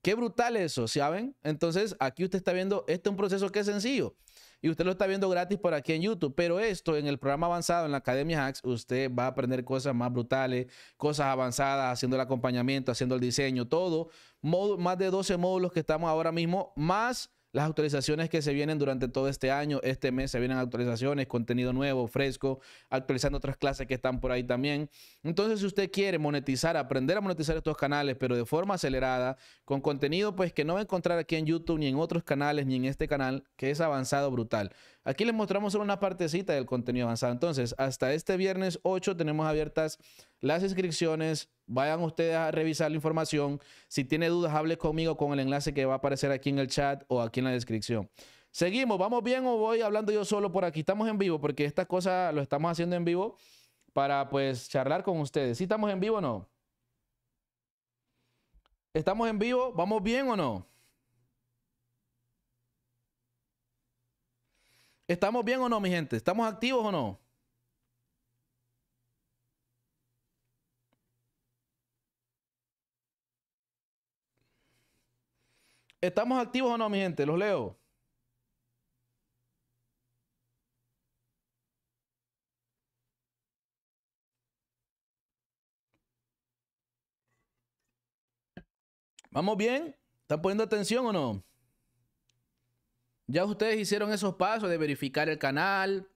Qué brutal eso, ¿saben? Entonces, aquí usted está viendo, este es un proceso que es sencillo y usted lo está viendo gratis por aquí en YouTube, pero esto en el programa avanzado en la Academia Hacks, usted va a aprender cosas más brutales, cosas avanzadas, haciendo el acompañamiento, haciendo el diseño, todo, más de 12 módulos que estamos ahora mismo, más las actualizaciones que se vienen durante todo este año. Este mes se vienen actualizaciones, contenido nuevo, fresco, actualizando otras clases que están por ahí también. Entonces, si usted quiere monetizar, aprender a monetizar estos canales, pero de forma acelerada, con contenido pues que no va a encontrar aquí en YouTube, ni en otros canales, ni en este canal, que es avanzado brutal. Aquí les mostramos solo una partecita del contenido avanzado. Entonces, hasta este viernes 8 tenemos abiertas las inscripciones. Vayan ustedes a revisar la información. Si tiene dudas, hable conmigo con el enlace que va a aparecer aquí en el chat o aquí en la descripción. Seguimos, ¿vamos bien o voy hablando yo solo por aquí? Estamos en vivo porque esta cosa lo estamos haciendo en vivo para pues charlar con ustedes. ¿Sí estamos en vivo o no? ¿Estamos en vivo? ¿Vamos bien o no? ¿Estamos bien o no, mi gente? ¿Estamos activos o no? ¿Estamos activos o no, mi gente? Los leo. ¿Vamos bien? ¿Están poniendo atención o no? Ya ustedes hicieron esos pasos de verificar el canal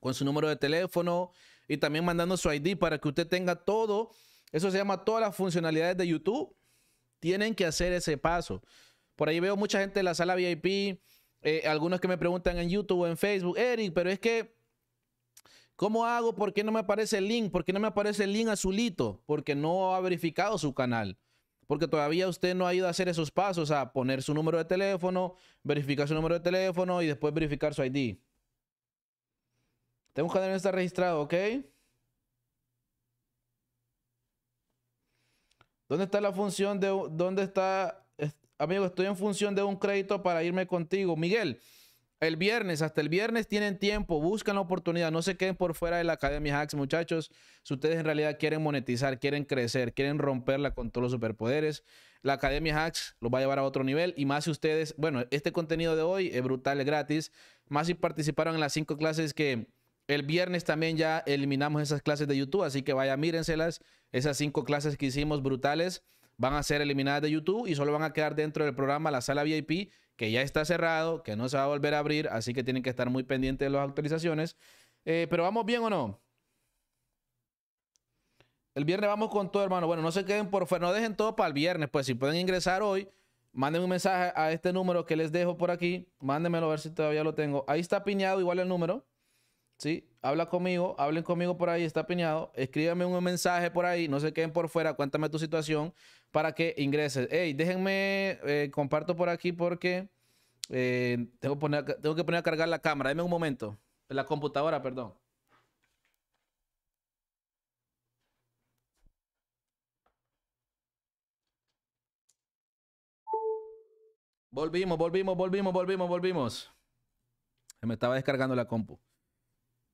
con su número de teléfono y también mandando su ID para que usted tenga todo. Eso se llama todas las funcionalidades de YouTube. Tienen que hacer ese paso. Por ahí veo mucha gente en la sala VIP, eh, algunos que me preguntan en YouTube o en Facebook, Eric, pero es que, ¿cómo hago? ¿Por qué no me aparece el link? ¿Por qué no me aparece el link azulito? Porque no ha verificado su canal porque todavía usted no ha ido a hacer esos pasos, a poner su número de teléfono, verificar su número de teléfono y después verificar su ID. Tengo que está registrado, ¿ok? ¿Dónde está la función de... ¿Dónde está... Amigo, estoy en función de un crédito para irme contigo. Miguel, el viernes, hasta el viernes tienen tiempo, buscan la oportunidad, no se queden por fuera de la Academia Hacks, muchachos. Si ustedes en realidad quieren monetizar, quieren crecer, quieren romperla con todos los superpoderes, la Academia Hacks los va a llevar a otro nivel. Y más si ustedes, bueno, este contenido de hoy es brutal, es gratis. Más si participaron en las cinco clases que el viernes también ya eliminamos esas clases de YouTube, así que vaya, mírenselas. Esas cinco clases que hicimos brutales van a ser eliminadas de YouTube y solo van a quedar dentro del programa, la sala VIP que ya está cerrado, que no se va a volver a abrir, así que tienen que estar muy pendientes de las actualizaciones. Eh, pero vamos bien o no? El viernes vamos con todo, hermano. Bueno, no se queden por fuera, no dejen todo para el viernes, pues si pueden ingresar hoy, manden un mensaje a este número que les dejo por aquí, mándenmelo a ver si todavía lo tengo. Ahí está piñado igual el número. ¿sí? Habla conmigo, hablen conmigo por ahí, está piñado. Escríbame un mensaje por ahí, no se queden por fuera, cuéntame tu situación para que ingreses. Hey, déjenme, eh, comparto por aquí porque eh, tengo, tengo que poner a cargar la cámara. Deme un momento. La computadora, perdón. Volvimos, volvimos, volvimos, volvimos, volvimos. Se me estaba descargando la compu.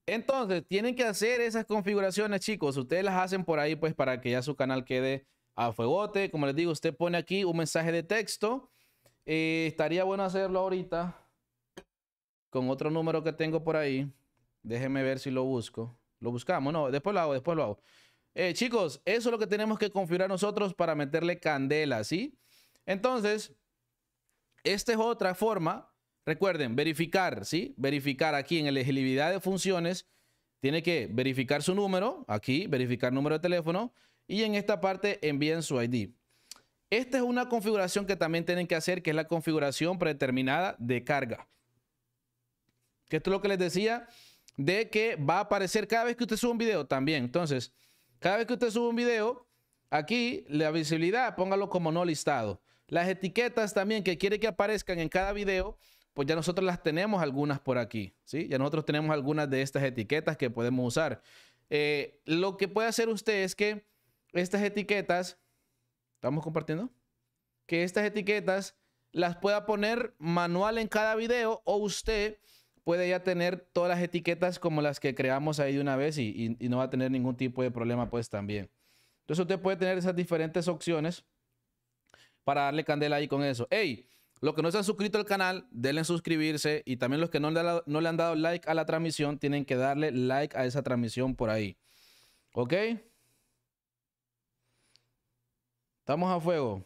Entonces, tienen que hacer esas configuraciones, chicos. Ustedes las hacen por ahí, pues, para que ya su canal quede a fuegote. Como les digo, usted pone aquí un mensaje de texto. Eh, estaría bueno hacerlo ahorita con otro número que tengo por ahí. Déjeme ver si lo busco. Lo buscamos, no, después lo hago, después lo hago. Eh, chicos, eso es lo que tenemos que configurar nosotros para meterle candela, ¿sí? Entonces, esta es otra forma. Recuerden, verificar, ¿sí? Verificar aquí en elegibilidad de funciones. Tiene que verificar su número, aquí, verificar número de teléfono y en esta parte envíen su ID. Esta es una configuración que también tienen que hacer, que es la configuración predeterminada de carga. Que esto es lo que les decía de que va a aparecer cada vez que usted suba un video también. Entonces, cada vez que usted suba un video, aquí la visibilidad, póngalo como no listado. Las etiquetas también que quiere que aparezcan en cada video, pues ya nosotros las tenemos algunas por aquí, ¿sí? Ya nosotros tenemos algunas de estas etiquetas que podemos usar. Eh, lo que puede hacer usted es que estas etiquetas, ¿estamos compartiendo? Que estas etiquetas las pueda poner manual en cada video o usted puede ya tener todas las etiquetas como las que creamos ahí de una vez y, no va a tener ningún tipo de problema pues también. Entonces usted puede tener esas diferentes opciones para darle candela ahí con eso. ¡Ey! Los que no se han suscrito al canal, denle suscribirse y también los que no le, no le han dado like a la transmisión, tienen que darle like a esa transmisión por ahí. ¿Ok? Estamos a fuego.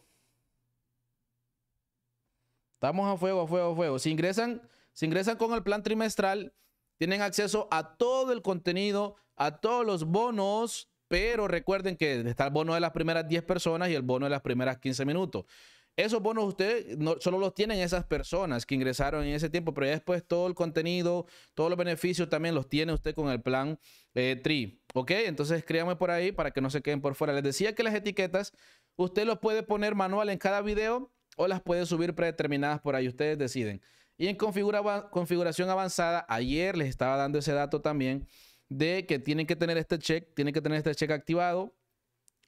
Estamos a fuego, a fuego, a fuego. Si ingresan, si ingresan con el plan trimestral, tienen acceso a todo el contenido, a todos los bonos, pero recuerden que está el bono de las primeras 10 personas y el bono de las primeras 15 minutos. Esos bonos ustedes solo los tienen esas personas que ingresaron en ese tiempo, pero después todo el contenido, todos los beneficios también los tiene usted con el plan eh, TRI. ¿Ok? Entonces escríbanme por ahí para que no se queden por fuera. Les decía que las etiquetas Usted los puede poner manual en cada video o las puede subir predeterminadas por ahí. Ustedes deciden. Y en configuración avanzada, ayer les estaba dando ese dato también de que tienen que tener este check, tienen que tener este check activado.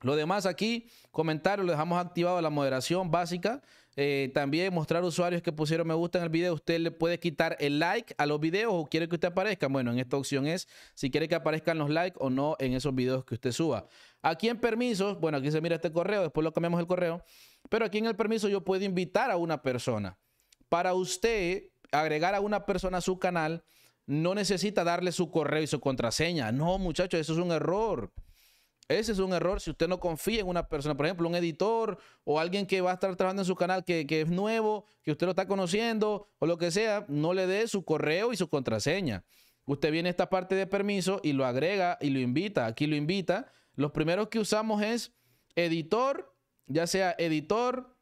Lo demás aquí, comentarios, lo dejamos activado la moderación básica eh, también mostrar usuarios que pusieron me gusta en el video. Usted le puede quitar el like a los videos o quiere que usted aparezca. Bueno, en esta opción es si quiere que aparezcan los likes o no en esos videos que usted suba. Aquí en permisos, bueno, aquí se mira este correo, después lo cambiamos el correo. Pero aquí en el permiso yo puedo invitar a una persona. Para usted agregar a una persona a su canal, no necesita darle su correo y su contraseña. No, muchachos, eso es un error. Ese es un error si usted no confía en una persona, por ejemplo, un editor o alguien que va a estar trabajando en su canal que, es nuevo, que usted lo está conociendo o lo que sea, no le dé su correo y su contraseña. Usted viene a esta parte de permiso y lo agrega y lo invita. Aquí lo invita. Los primeros que usamos es editor, ya sea editor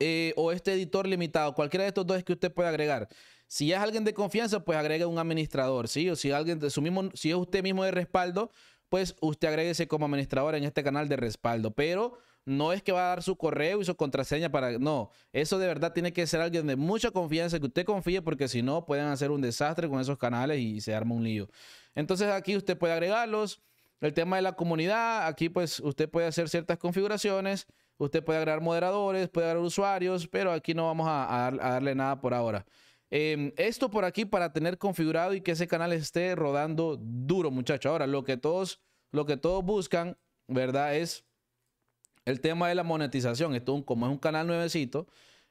eh, o este editor limitado, cualquiera de estos dos que usted puede agregar. Si es alguien de confianza, pues agregue un administrador, ¿sí? O si alguien de su mismo, si es usted mismo de respaldo, pues usted agréguese como administrador en este canal de respaldo. Pero no es que va a dar su correo y su contraseña para... No, eso de verdad tiene que ser alguien de mucha confianza, que usted confíe, porque si no, pueden hacer un desastre con esos canales y se arma un lío. Entonces aquí usted puede agregarlos. El tema de la comunidad, aquí pues usted puede hacer ciertas configuraciones, usted puede agregar moderadores, puede agregar usuarios, pero aquí no vamos a, a darle nada por ahora. Em, esto por aquí para tener configurado y que ese canal esté rodando duro, muchachos. Ahora, lo que todos, lo que todos buscan, ¿verdad? Es el tema de la monetización. Esto, como es un canal nuevecito,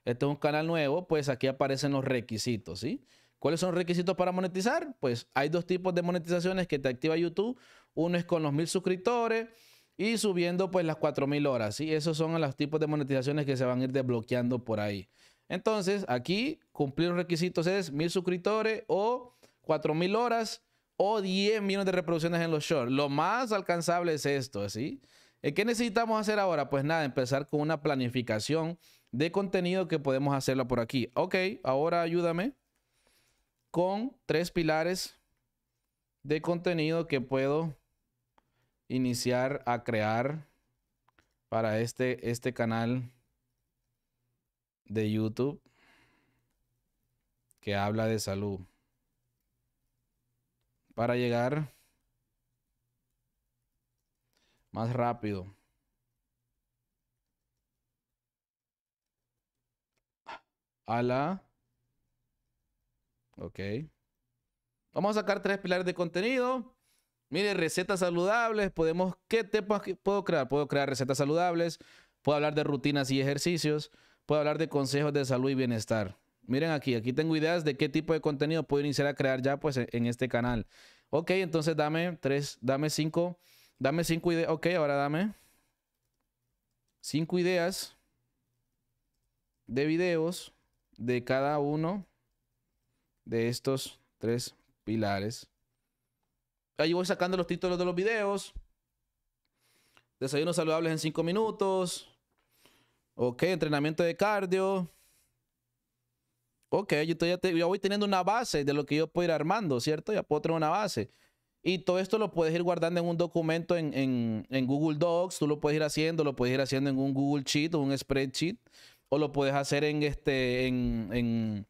este es un canal nuevo, pues aquí aparecen los requisitos, ¿sí? ¿Cuáles son los requisitos para monetizar? Pues hay dos tipos de monetizaciones que te activa YouTube. Uno es con los mil suscriptores y subiendo pues las mil horas, ¿sí? Esos son los tipos de monetizaciones que se van a ir desbloqueando por ahí. Entonces, aquí cumplir los requisitos es mil suscriptores o cuatro mil horas o 10 millones de reproducciones en los shorts. Lo más alcanzable es esto, ¿sí? Eh, ¿Qué necesitamos hacer ahora? Pues nada, empezar con una planificación de contenido que podemos hacerla por aquí. Ok, ahora ayúdame con tres pilares de contenido que puedo iniciar a crear para este, este canal de YouTube que habla de salud. Para llegar más rápido. A la... Ok. Vamos a sacar tres pilares de contenido. Mire, recetas saludables. Podemos... ¿Qué te puedo crear? Puedo crear recetas saludables. Puedo hablar de rutinas y ejercicios puedo hablar de consejos de salud y bienestar. Miren aquí, aquí tengo ideas de qué tipo de contenido puedo iniciar a crear ya pues en este canal. Ok, entonces dame tres, dame cinco, dame cinco ideas. Ok, ahora dame cinco ideas de videos de cada uno de estos tres pilares. Ahí voy sacando los títulos de los videos. Desayunos saludables en cinco minutos. Ok, entrenamiento de cardio. Ok, yo estoy ya, voy teniendo una base de lo que yo puedo ir armando, ¿cierto? Ya puedo tener una base. Y todo esto lo puedes ir guardando en un documento en, Google Docs, tú lo puedes ir haciendo, lo puedes ir haciendo en un Google Sheet o un spreadsheet, o lo puedes hacer en este, en,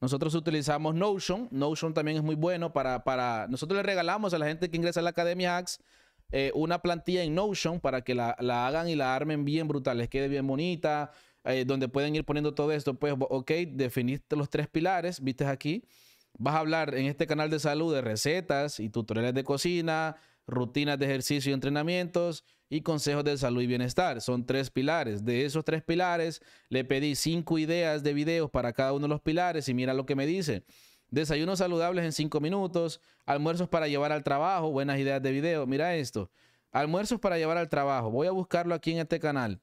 nosotros utilizamos Notion. Notion también es muy bueno para, para... Nosotros le regalamos a la gente que ingresa a la Academia X. Eh, una plantilla en Notion para que la, hagan y la armen bien brutal, les quede bien bonita, eh, donde pueden ir poniendo todo esto. Pues, ok, definiste los tres pilares, viste aquí. Vas a hablar en este canal de salud de recetas y tutoriales de cocina, rutinas de ejercicio y entrenamientos y consejos de salud y bienestar. Son tres pilares. De esos tres pilares, le pedí cinco ideas de videos para cada uno de los pilares y mira lo que me dice. Desayunos saludables en 5 minutos. Almuerzos para llevar al trabajo. Buenas ideas de video. Mira esto. Almuerzos para llevar al trabajo. Voy a buscarlo aquí en este canal.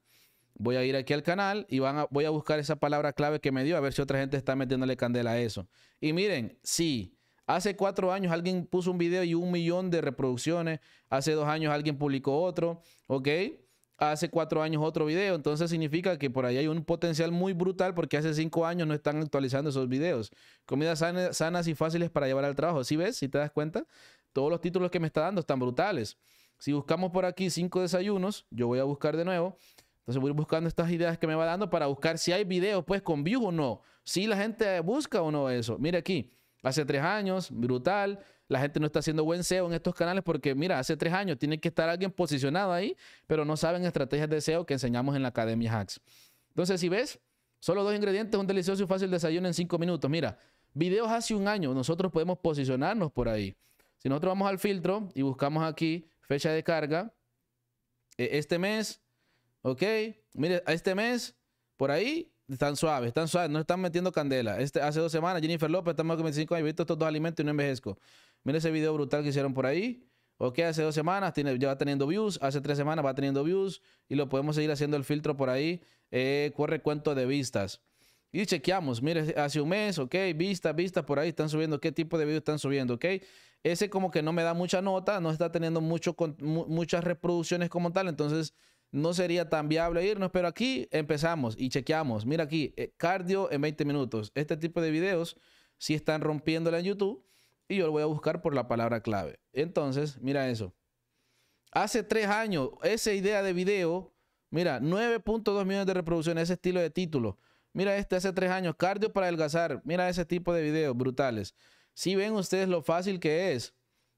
Voy a ir aquí al canal y van voy a buscar esa palabra clave que me dio a ver si otra gente está metiéndole candela a eso. Y miren, sí, hace cuatro años alguien puso un video y un millón de reproducciones. Hace dos años alguien publicó otro, ¿ok? hace cuatro años otro video. Entonces significa que por ahí hay un potencial muy brutal porque hace cinco años no están actualizando esos videos. Comidas sanas y fáciles para llevar al trabajo. ¿Sí ves? ¿Si te das cuenta? Todos los títulos que me está dando están brutales. Si buscamos por aquí cinco desayunos, yo voy a buscar de nuevo. Entonces voy buscando estas ideas que me va dando para buscar si hay videos pues con views o no. Si la gente busca o no eso. Mira aquí, hace tres años, brutal la gente no está haciendo buen SEO en estos canales porque, mira, hace tres años tiene que estar alguien posicionado ahí, pero no saben estrategias de SEO que enseñamos en la Academia Hacks. Entonces, si ves, solo dos ingredientes, un delicioso y fácil desayuno en cinco minutos. Mira, videos hace un año, nosotros podemos posicionarnos por ahí. Si nosotros vamos al filtro y buscamos aquí fecha de carga, eh, este mes, ok, mire, este mes, por ahí, están suaves, están suaves, no están metiendo candela. Este, hace dos semanas, Jennifer López, estamos con 25 años, he visto estos dos alimentos y no envejezco. Mira ese video brutal que hicieron por ahí. Ok, hace dos semanas tiene, ya va teniendo views, hace tres semanas va teniendo views y lo podemos seguir haciendo el filtro por ahí. Eh, corre cuento de vistas. Y chequeamos, mire, hace un mes, ok, vistas, vistas por ahí están subiendo, qué tipo de videos están subiendo, ok. Ese como que no me da mucha nota, no está teniendo mucho, con, muchas reproducciones como tal, entonces no sería tan viable irnos, pero aquí empezamos y chequeamos. Mira aquí, eh, cardio en 20 minutos. Este tipo de videos sí están rompiéndola en YouTube y yo lo voy a buscar por la palabra clave. Entonces, mira eso. Hace tres años, esa idea de video, mira, 9.2 millones de reproducciones, ese estilo de título. Mira este hace tres años, cardio para adelgazar. Mira ese tipo de videos brutales. Si ven ustedes lo fácil que es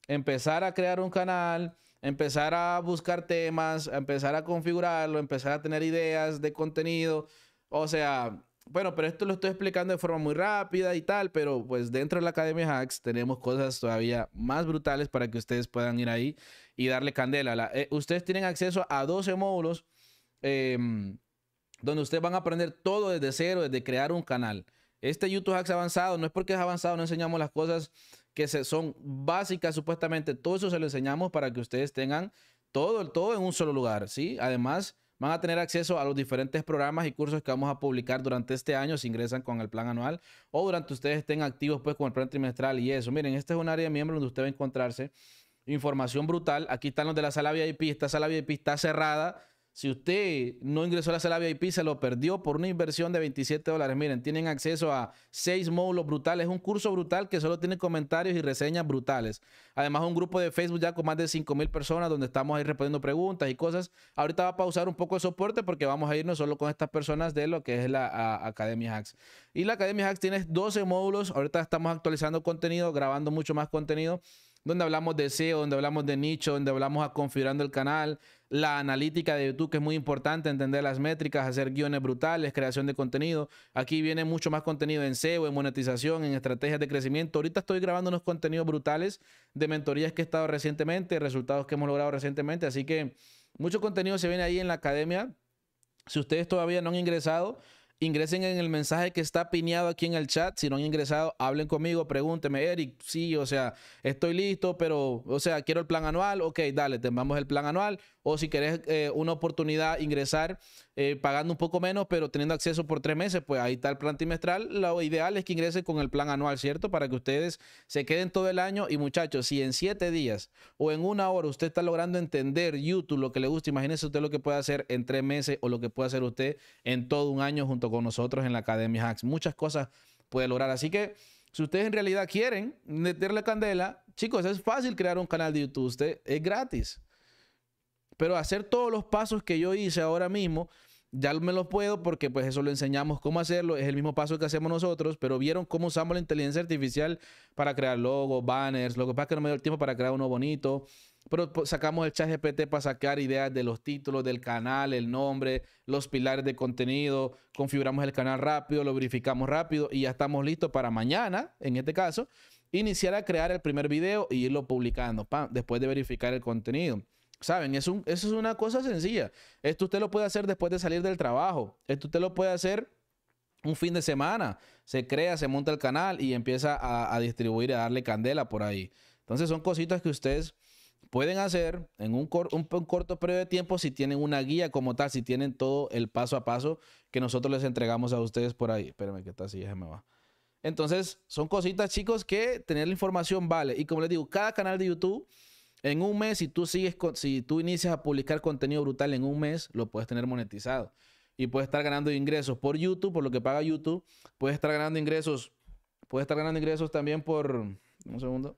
empezar a crear un canal, empezar a buscar temas, empezar a configurarlo, empezar a tener ideas de contenido. O sea, bueno, pero esto lo estoy explicando de forma muy rápida y tal, pero pues dentro de la Academia Hacks tenemos cosas todavía más brutales para que ustedes puedan ir ahí y darle candela. Eh, ustedes tienen acceso a 12 módulos em, donde ustedes van a aprender todo desde cero, desde crear un canal. Este YouTube Hacks avanzado no es porque es avanzado, no enseñamos las cosas que se, son básicas supuestamente. Todo eso se lo enseñamos para que ustedes tengan todo, todo en un solo lugar, ¿sí? Además, van a tener acceso a los diferentes programas y cursos que vamos a publicar durante este año si ingresan con el plan anual o durante ustedes estén activos pues con el plan trimestral y eso. Miren, este es un área de miembro donde usted va a encontrarse información brutal. Aquí están los de la sala VIP. Esta sala VIP está cerrada si usted no ingresó a la sala VIP, se lo perdió por una inversión de 27 dólares. Miren, tienen acceso a seis módulos brutales, un curso brutal que solo tiene comentarios y reseñas brutales. Además, un grupo de Facebook ya con más de 5,000 mil personas donde estamos ahí respondiendo preguntas y cosas. Ahorita va a pausar un poco el soporte porque vamos a irnos solo con estas personas de lo que es la Academia Hacks. Y la Academia Hacks tiene 12 módulos. Ahorita estamos actualizando contenido, grabando mucho más contenido donde hablamos de SEO, donde hablamos de nicho, donde hablamos a configurando el canal, la analítica de YouTube, que es muy importante, entender las métricas, hacer guiones brutales, creación de contenido. Aquí viene mucho más contenido en SEO, en monetización, en estrategias de crecimiento. Ahorita estoy grabando unos contenidos brutales de mentorías que he estado recientemente, resultados que hemos logrado recientemente. Así que mucho contenido se viene ahí en la academia. Si ustedes todavía no han ingresado, Ingresen en el mensaje que está pineado aquí en el chat. Si no han ingresado, hablen conmigo, pregúnteme, Eric, sí, o sea, estoy listo, pero, o sea, quiero el plan anual. Ok, dale, te mandamos el plan anual o si querés eh, una oportunidad ingresar eh, pagando un poco menos, pero teniendo acceso por tres meses, pues ahí está el plan trimestral. Lo ideal es que ingrese con el plan anual, ¿cierto? Para que ustedes se queden todo el año y muchachos, si en siete días o en una hora usted está logrando entender YouTube, lo que le gusta, imagínese usted lo que puede hacer en tres meses o lo que puede hacer usted en todo un año junto con nosotros en la Academia Hacks. Muchas cosas puede lograr. Así que... Si ustedes en realidad quieren meterle candela, chicos, es fácil crear un canal de YouTube. Usted es gratis. Pero hacer todos los pasos que yo hice ahora mismo, ya me los puedo porque pues eso lo enseñamos cómo hacerlo, es el mismo paso que hacemos nosotros, pero vieron cómo usamos la inteligencia artificial para crear logos, banners, lo que pasa es que no me dio el tiempo para crear uno bonito, pero pues, sacamos el chat GPT para sacar ideas de los títulos del canal, el nombre, los pilares de contenido, configuramos el canal rápido, lo verificamos rápido y ya estamos listos para mañana, en este caso, iniciar a crear el primer video y irlo publicando, después de verificar el contenido. ¿Saben? Es eso es una cosa sencilla. Esto usted lo puede hacer después de salir del trabajo. Esto usted lo puede hacer un fin de semana. Se crea, se monta el canal y empieza a, distribuir, a darle candela por ahí. Entonces son cositas que ustedes pueden hacer en un, corto periodo de tiempo si tienen una guía como tal, si tienen todo el paso a paso que nosotros les entregamos a ustedes por ahí. Espérenme que está así, se me va. Entonces, son cositas, chicos, que tener la información vale. Y como les digo, cada canal de YouTube en un mes, si tú sigues, con, si tú inicias a publicar contenido brutal en un mes, lo puedes tener monetizado. Y puedes estar ganando ingresos por YouTube, por lo que paga YouTube. Puedes estar ganando ingresos. Puedes estar ganando ingresos también por. Un segundo.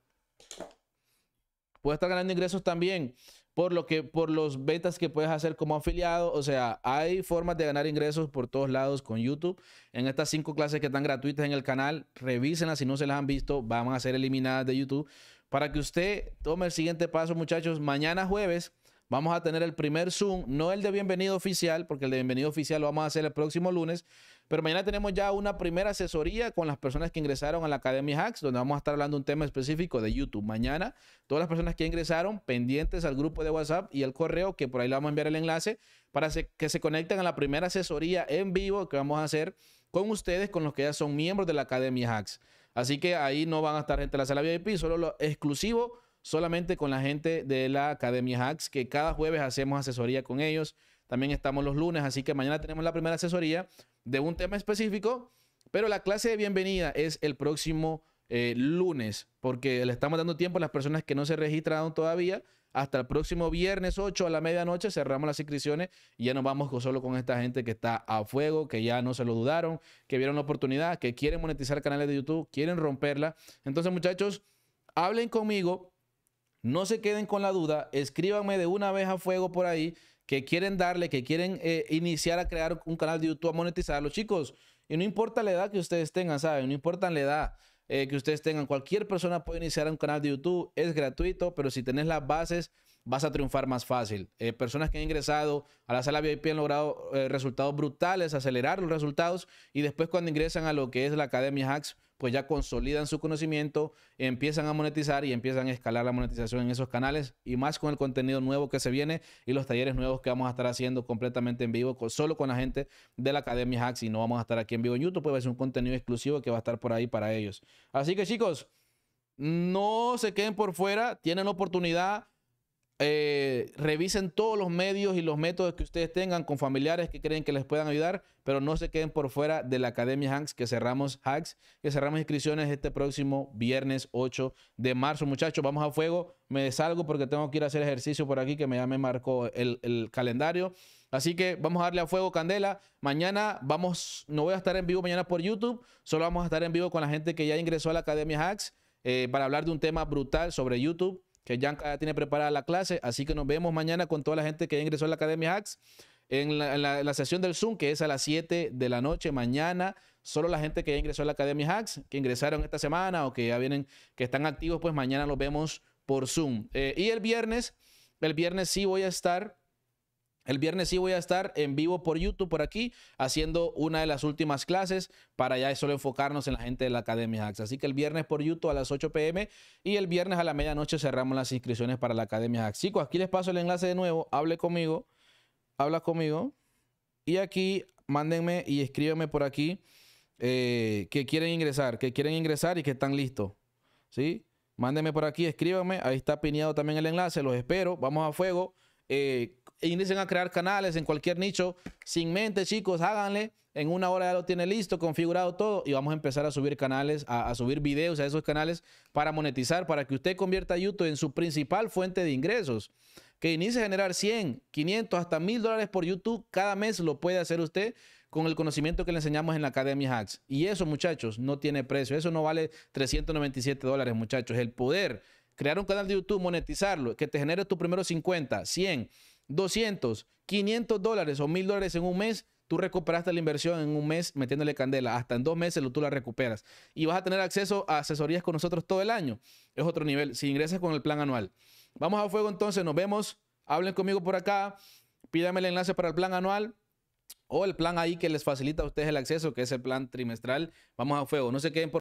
Puedes estar ganando ingresos también por lo que, por los ventas que puedes hacer como afiliado. O sea, hay formas de ganar ingresos por todos lados con YouTube. En estas cinco clases que están gratuitas en el canal, revísenlas si no se las han visto, van a ser eliminadas de YouTube para que usted tome el siguiente paso, muchachos. Mañana jueves vamos a tener el primer Zoom, no el de bienvenido oficial, porque el de bienvenido oficial lo vamos a hacer el próximo lunes, pero mañana tenemos ya una primera asesoría con las personas que ingresaron a la Academia Hacks, donde vamos a estar hablando un tema específico de YouTube. Mañana, todas las personas que ingresaron, pendientes al grupo de WhatsApp y el correo, que por ahí le vamos a enviar el enlace, para que se conecten a la primera asesoría en vivo que vamos a hacer con ustedes, con los que ya son miembros de la Academia Hacks. Así que ahí no van a estar gente de la sala VIP, solo lo exclusivo, solamente con la gente de la Academia Hacks, que cada jueves hacemos asesoría con ellos. También estamos los lunes, así que mañana tenemos la primera asesoría de un tema específico, pero la clase de bienvenida es el próximo eh, lunes, porque le estamos dando tiempo a las personas que no se registraron todavía hasta el próximo viernes 8 a la medianoche cerramos las inscripciones y ya nos vamos solo con esta gente que está a fuego, que ya no se lo dudaron, que vieron la oportunidad, que quieren monetizar canales de YouTube, quieren romperla. Entonces, muchachos, hablen conmigo. No se queden con la duda, escríbanme de una vez a fuego por ahí que quieren darle, que quieren eh, iniciar a crear un canal de YouTube, a monetizarlo, chicos. Y no importa la edad que ustedes tengan, ¿saben? No importa la edad. Eh, que ustedes tengan. Cualquier persona puede iniciar un canal de YouTube, es gratuito, pero si tenés las bases, vas a triunfar más fácil. Eh, personas que han ingresado a la sala VIP han logrado eh, resultados brutales, acelerar los resultados y después cuando ingresan a lo que es la Academia Hacks, pues ya consolidan su conocimiento, empiezan a monetizar y empiezan a escalar la monetización en esos canales y más con el contenido nuevo que se viene y los talleres nuevos que vamos a estar haciendo completamente en vivo, con, solo con la gente de la Academia Hacks y no vamos a estar aquí en vivo en YouTube, pues va a ser un contenido exclusivo que va a estar por ahí para ellos. Así que chicos, no se queden por fuera, tienen oportunidad eh, revisen todos los medios y los métodos que ustedes tengan con familiares que creen que les puedan ayudar, pero no se queden por fuera de la Academia Hacks que cerramos Hacks, que cerramos inscripciones este próximo viernes 8 de marzo. Muchachos, vamos a fuego. Me salgo porque tengo que ir a hacer ejercicio por aquí que me, ya me marcó el, calendario. Así que vamos a darle a fuego candela. Mañana vamos, no voy a estar en vivo mañana por YouTube, solo vamos a estar en vivo con la gente que ya ingresó a la Academia Hacks eh, para hablar de un tema brutal sobre YouTube que ya tiene preparada la clase, así que nos vemos mañana con toda la gente que ya ingresó a la Academia Hacks en la, sesión del Zoom, que es a las 7 de la noche mañana. Solo la gente que ya ingresó a la Academia Hacks, que ingresaron esta semana o que ya vienen, que están activos, pues mañana los vemos por Zoom. Eh, y el viernes, el viernes sí voy a estar el viernes sí voy a estar en vivo por YouTube, por aquí, haciendo una de las últimas clases para ya solo enfocarnos en la gente de la Academia AXA. Así que el viernes por YouTube a las 8 pm y el viernes a la medianoche cerramos las inscripciones para la Academia AXA. Chicos, aquí les paso el enlace de nuevo. Hable conmigo, habla conmigo. Y aquí mándenme y escríbeme por aquí eh, que quieren ingresar, que quieren ingresar y que están listos. ¿Sí? Mándenme por aquí, escríbanme. Ahí está pineado también el enlace. Los espero. Vamos a fuego. Eh, e a crear canales en cualquier nicho. Sin mente, chicos, háganle. En una hora ya lo tiene listo, configurado todo y vamos a empezar a subir canales, a, subir videos a esos canales para monetizar, para que usted convierta YouTube en su principal fuente de ingresos que inicie a generar 100, 500, hasta 1000 dólares por YouTube cada mes lo puede hacer usted con el conocimiento que le enseñamos en la Academia Hacks. Y eso, muchachos, no tiene precio. Eso no vale 397 dólares, muchachos. El poder crear un canal de YouTube, monetizarlo, que te genere tus primeros 50, 100, 200, 500 dólares o 1000 dólares en un mes, tú recuperaste la inversión en un mes metiéndole candela. Hasta en dos meses tú la recuperas. Y vas a tener acceso a asesorías con nosotros todo el año. Es otro nivel. Si ingresas con el plan anual. Vamos a fuego entonces. Nos vemos. Hablen conmigo por acá. Pídame el enlace para el plan anual. O el plan ahí que les facilita a ustedes el acceso, que es el plan trimestral. Vamos a fuego. No se queden por...